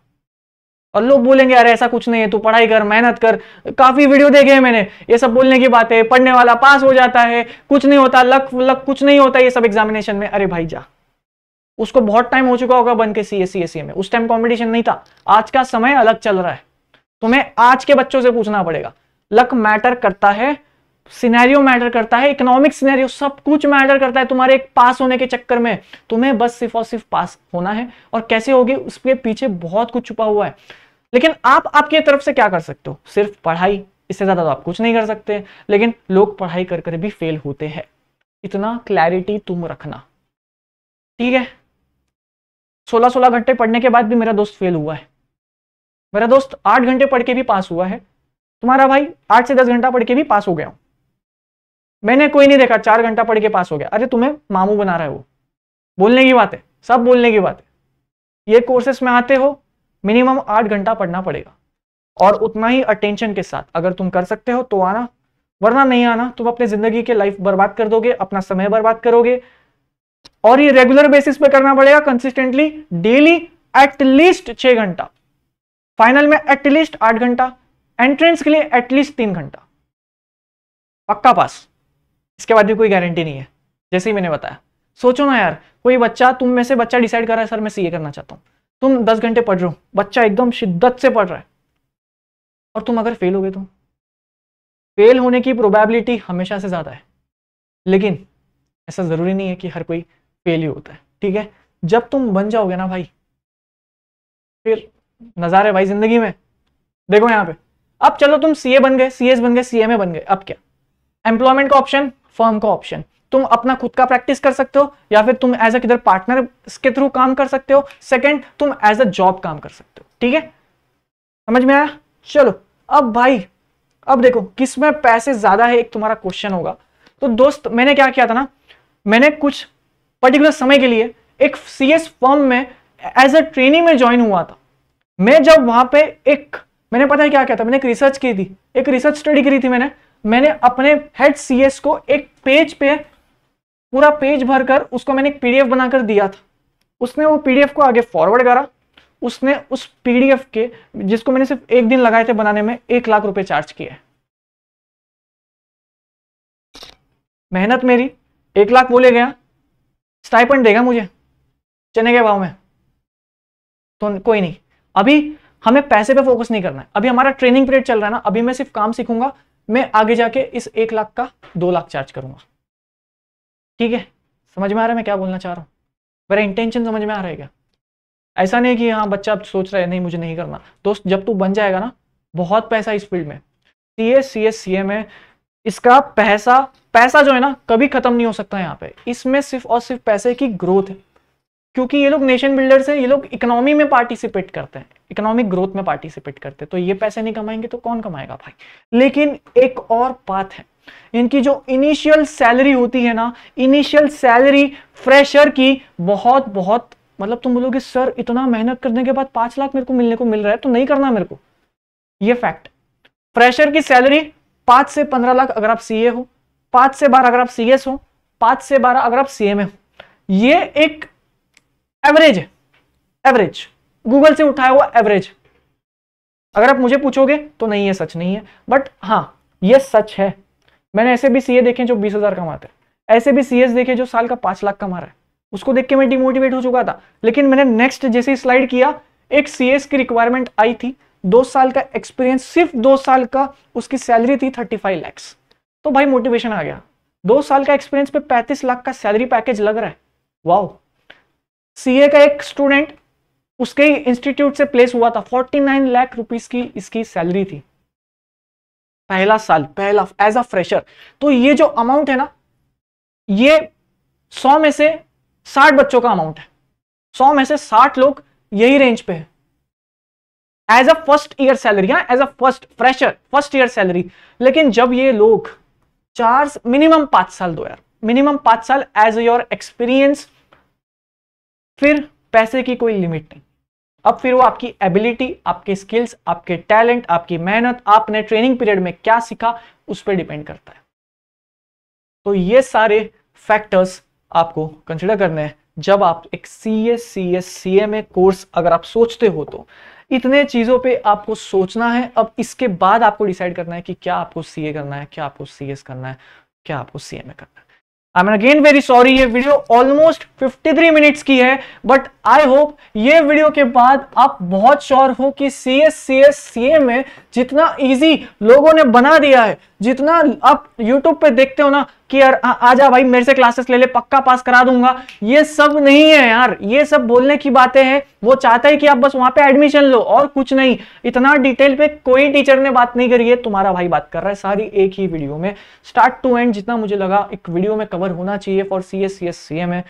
और लोग बोलेंगे यार ऐसा कुछ नहीं है तू पढ़ाई कर मेहनत कर काफी वीडियो देखे हैं मैंने ये सब बोलने की बात है पढ़ने वाला पास हो जाता है कुछ नहीं होता लक लक कुछ नहीं होता ये सब एग्जामिनेशन में अरे भाई जा उसको बहुत टाइम हो चुका होगा बन के C S C e, e में उस टाइम कॉम्पिटिशन नहीं था आज का समय अलग चल रहा है तुम्हें आज के बच्चों से पूछना पड़ेगा लक मैटर करता है सिनेरियो मैटर करता है इकोनॉमिक सिनेरियो सब कुछ मैटर करता है तुम्हारे एक पास होने के चक्कर में तुम्हें बस सिर्फ और सिर्फ पास होना है और कैसे होगी उसके पीछे बहुत कुछ छुपा हुआ है लेकिन आप आपकी तरफ से क्या कर सकते हो सिर्फ पढ़ाई इससे ज़्यादा तो आप कुछ नहीं कर सकते लेकिन लोग पढ़ाई कर कर भी फेल होते हैं इतना क्लैरिटी तुम रखना ठीक है सोलह सोलह घंटे पढ़ने के बाद भी मेरा दोस्त फेल हुआ है मेरा दोस्त आठ घंटे पढ़ के भी पास हुआ है तुम्हारा भाई आठ से दस घंटा पढ़ के भी पास हो गया मैंने कोई नहीं देखा चार घंटा पढ़ के पास हो गया अरे तुम्हें मामू बना रहा है वो बोलने की बात है सब बोलने की बात है ये कोर्सेस में आते हो मिनिमम आठ घंटा पढ़ना पड़ेगा और उतना ही अटेंशन के साथ अगर तुम कर सकते हो तो आना वरना नहीं आना तुम अपने जिंदगी के लाइफ बर्बाद कर दोगे अपना समय बर्बाद करोगे और ये रेगुलर बेसिस पे करना पड़ेगा कंसिस्टेंटली डेली एटलीस्ट छह घंटा फाइनल में एटलीस्ट आठ घंटा एंट्रेंस के लिए एटलीस्ट तीन घंटा पक्का पास इसके बाद भी कोई गारंटी नहीं है जैसे ही मैंने बताया सोचो ना यार कोई बच्चा तुम में से बच्चा डिसाइड कर रहा है सर मैं सीए करना चाहता हूँ तुम दस घंटे पढ़ रहे हो बच्चा एकदम शिद्दत से पढ़ रहा है और तुम अगर फेल हो गए तो फेल होने की प्रोबेबिलिटी हमेशा से ज़्यादा है लेकिन ऐसा ज़रूरी नहीं है कि हर कोई फेल ही होता है ठीक है जब तुम बन जाओगे ना भाई फिर नज़ारे भाई जिंदगी में देखो यहां पे अब चलो तुम सीए बन गए सीएस बन गए सीएमए बन गए अब क्या एम्प्लॉयमेंट का ऑप्शन फर्म का ऑप्शन तुम अपना खुद का प्रैक्टिस कर सकते हो या फिर तुम एज अ किधर पार्टनर के थ्रू काम कर सकते हो सेकंड तुम एज अ जॉब काम कर सकते हो ठीक है समझ में आया चलो अब भाई अब देखो किसमें पैसे ज्यादा है एक तुम्हारा क्वेश्चन होगा तो दोस्त मैंने क्या किया था ना मैंने कुछ पर्टिकुलर समय के लिए एक सी एस फॉर्म में एज अ ट्रेनिंग में ज्वाइन हुआ था मैं जब वहां पे एक मैंने पता है क्या क्या था मैंने एक रिसर्च की थी एक रिसर्च स्टडी करी थी मैंने मैंने अपने हेड सी एस को एक पेज पे पूरा पेज भरकर उसको मैंने एक पीडीएफ बनाकर दिया था उसने वो पीडीएफ को आगे फॉरवर्ड करा उसने उस पीडीएफ के जिसको मैंने सिर्फ एक दिन लगाए थे बनाने में एक लाख रुपए चार्ज किए मेहनत मेरी एक लाख बोले गया स्टाइपेंड देगा मुझे चने के भाव में तो कोई नहीं अभी हमें पैसे पे फोकस नहीं करना है अभी हमारा ट्रेनिंग पीरियड चल रहा है ना अभी मैं सिर्फ काम सीखूंगा मैं आगे जाके इस एक लाख का दो लाख चार्ज करूंगा ठीक है समझ में आ रहा है मैं क्या बोलना चाह रहा हूँ मेरा इंटेंशन समझ में आ रहा है क्या ऐसा नहीं कि हाँ बच्चा अब सोच रहा है नहीं मुझे नहीं करना दोस्त जब तू बन जाएगा ना बहुत पैसा इस फील्ड में C S C S C M है इसका पैसा पैसा जो है ना कभी खत्म नहीं हो सकता यहाँ पे इसमें सिर्फ और सिर्फ पैसे की ग्रोथ है क्योंकि ये लोग नेशन बिल्डर्स हैं ये लोग इकोनॉमी में पार्टिसिपेट करते हैं इकोनॉमिक ग्रोथ में पार्टिसिपेट करते हैं तो ये पैसे नहीं कमाएंगे तो कौन कमाएगा भाई लेकिन एक और बात है इनकी जो इनिशियल सैलरी होती है ना इनिशियल सैलरी फ्रेशर की बहुत बहुत मतलब तुम बोलोगे सर इतना मेहनत करने के बाद पांच लाख मेरे को मिलने को मिल रहा है तो नहीं करना मेरे को ये फैक्ट फ्रेशर की सैलरी पांच से पंद्रह लाख अगर आप सीए हो पांच से बारह अगर आप सी हो पांच से बारह अगर आप सी एम हो ये एक एवरेज है एवरेज गूगल से उठाया हुआ एवरेज अगर आप मुझे पूछोगे तो नहीं ये सच नहीं है बट हाँ ये सच है मैंने ऐसे भी सीए देखे जो बीस हजार कमाते हैं ऐसे भी सीएस देखे जो साल का पांच लाख कमा रहा है उसको देख के मैं डिमोटिवेट हो चुका था लेकिन मैंने नेक्स्ट जैसे स्लाइड किया एक सीएस की रिक्वायरमेंट आई थी दो साल का एक्सपीरियंस सिर्फ दो साल का उसकी सैलरी थी थर्टी फाइव लैक्स तो भाई मोटिवेशन आ गया दो साल का एक्सपीरियंस पे पैंतीस लाख का सैलरी पैकेज लग रहा है वाओ सीए का एक स्टूडेंट उसके इंस्टीट्यूट से प्लेस हुआ था 49 लाख रुपीस की इसकी सैलरी थी पहला साल पहला एज अ फ्रेशर तो ये जो अमाउंट है ना ये 100 में से 60 बच्चों का अमाउंट है 100 में से 60 लोग यही रेंज पे है as a first year salary as a first fresher first year salary लेकिन जब ये लोग चार मिनिमम पांच साल दो यार मिनिमम पांच साल एज योर एक्सपीरियंस फिर पैसे की कोई लिमिट नहीं अब फिर वो आपकी एबिलिटी आपके स्किल्स आपके टैलेंट आपकी मेहनत आपने ट्रेनिंग पीरियड में क्या सीखा उस पर डिपेंड करता है तो ये सारे फैक्टर्स आपको कंसिडर करने हैं जब आप एक C S C S C M A course अगर आप सोचते हो तो इतने चीज़ों पे आपको सोचना है अब इसके बाद आपको डिसाइड करना है कि क्या आपको सीए करना है क्या आपको सीएस करना है क्या आपको सीएमए करना है I am again very sorry ये वीडियो ऑलमोस्ट 53 मिनट्स की है बट आई होप ये वीडियो के बाद आप बहुत श्योर हो कि सी एस सी एस सी ए में जितना इजी लोगों ने बना दिया है जितना आप YouTube पे देखते हो ना कि यार आ जा भाई मेरे से क्लासेस ले ले पक्का पास करा दूंगा ये सब नहीं है यार ये सब बोलने की बातें हैं वो चाहता है कि आप बस वहां पे एडमिशन लो और कुछ नहीं इतना डिटेल पे कोई टीचर ने बात नहीं करी है तुम्हारा भाई बात कर रहा है सारी एक ही वीडियो में स्टार्ट टू एंड जितना मुझे लगा एक वीडियो में कवर होना चाहिए for C S C S C M है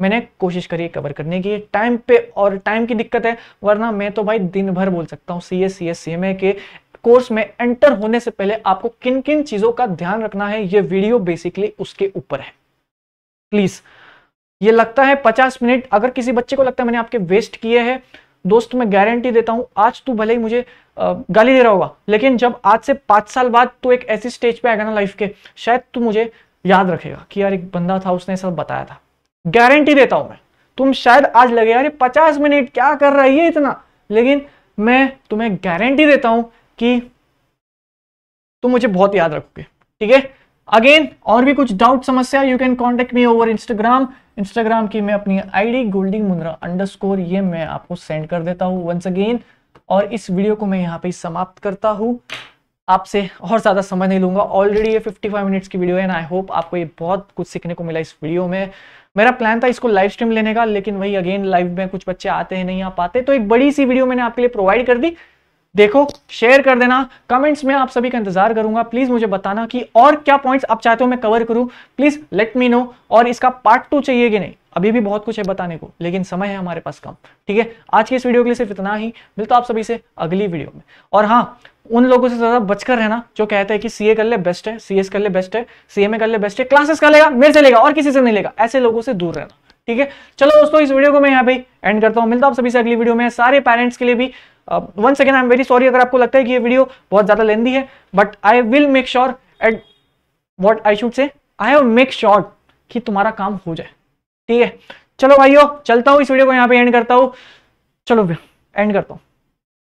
मैंने कोशिश करी कवर करने की टाइम पे और टाइम की दिक्कत है वरना मैं तो भाई दिन भर बोल सकता हूँ C S C S C M A के कोर्स में एंटर होने से पहले आपको किन किन चीज़ों का ध्यान रखना है ये वीडियो बेसिकली उसके ऊपर है प्लीज़ ये लगता है पचास मिनट अगर किसी बच्चे को लगता है मैंने आपके वेस्ट किए हैं दोस्त मैं गारंटी देता हूं आज तू भले ही मुझे गाली दे रहा होगा लेकिन जब आज से पाँच साल बाद तू एक ऐसी स्टेज पे आएगा ना लाइफ के शायद तू मुझे याद रखेगा कि यार एक बंदा था उसने सब बताया था गारंटी देता हूं मैं तुम शायद आज लगे अरे पचास मिनट क्या कर रही है इतना लेकिन मैं तुम्हें गारंटी देता हूं कि तुम मुझे बहुत याद रखोगे ठीक है अगेन और भी कुछ डाउट समस्या you can contact me over Instagram Instagram की मैं अपनी आईडी गोल्डी मुंद्रा अंडरस्कोर ये मैं आपको सेंड कर देता हूँ वंस अगेन और इस वीडियो को मैं यहाँ पे समाप्त करता हूँ आपसे और ज़्यादा समय नहीं लूंगा ऑलरेडी ये 55 मिनट्स की वीडियो है एंड आई होप आपको ये बहुत कुछ सीखने को मिला इस वीडियो में मेरा प्लान था इसको लाइव स्ट्रीम लेने का लेकिन वही अगेन लाइव में कुछ बच्चे आते हैं नहीं आ पाते तो एक बड़ी सी वीडियो मैंने आपके लिए प्रोवाइड कर दी देखो शेयर कर देना कमेंट्स में आप सभी का इंतजार करूंगा प्लीज मुझे बताना कि और क्या पॉइंट्स आप चाहते हो मैं कवर करूं प्लीज लेट मी नो और इसका पार्ट टू चाहिए कि नहीं अभी भी बहुत कुछ है बताने को लेकिन समय है हमारे पास कम ठीक है आज की इस वीडियो के लिए सिर्फ इतना ही मिलता आप सभी से अगली वीडियो में और हाँ उन लोगों से ज्यादा बचकर रहना जो कहते हैं कि सीए कर ले बेस्ट है सीएस कर ले बेस्ट है सीएमए कर ले बेस्ट है क्लासेस कर लेगा मेरे से लेगा और किसी से नहीं लेगा ऐसे लोगों से दूर रहना ठीक है चलो दोस्तों इस वीडियो को मैं यहाँ पे एंड करता हूँ मिलता हूँ सभी से अगली वीडियो में सारे पेरेंट्स के लिए भी one second I am very sorry अगर आपको लगता है कि ये वीडियो बहुत ज़्यादा लेंदी है but I will make sure at what I should say I have make sure कि तुम्हारा काम हो जाए ठीक है चलो भाइयों चलता हूँ इस वीडियो को यहाँ पे एंड करता हूँ चलो एंड करता हूँ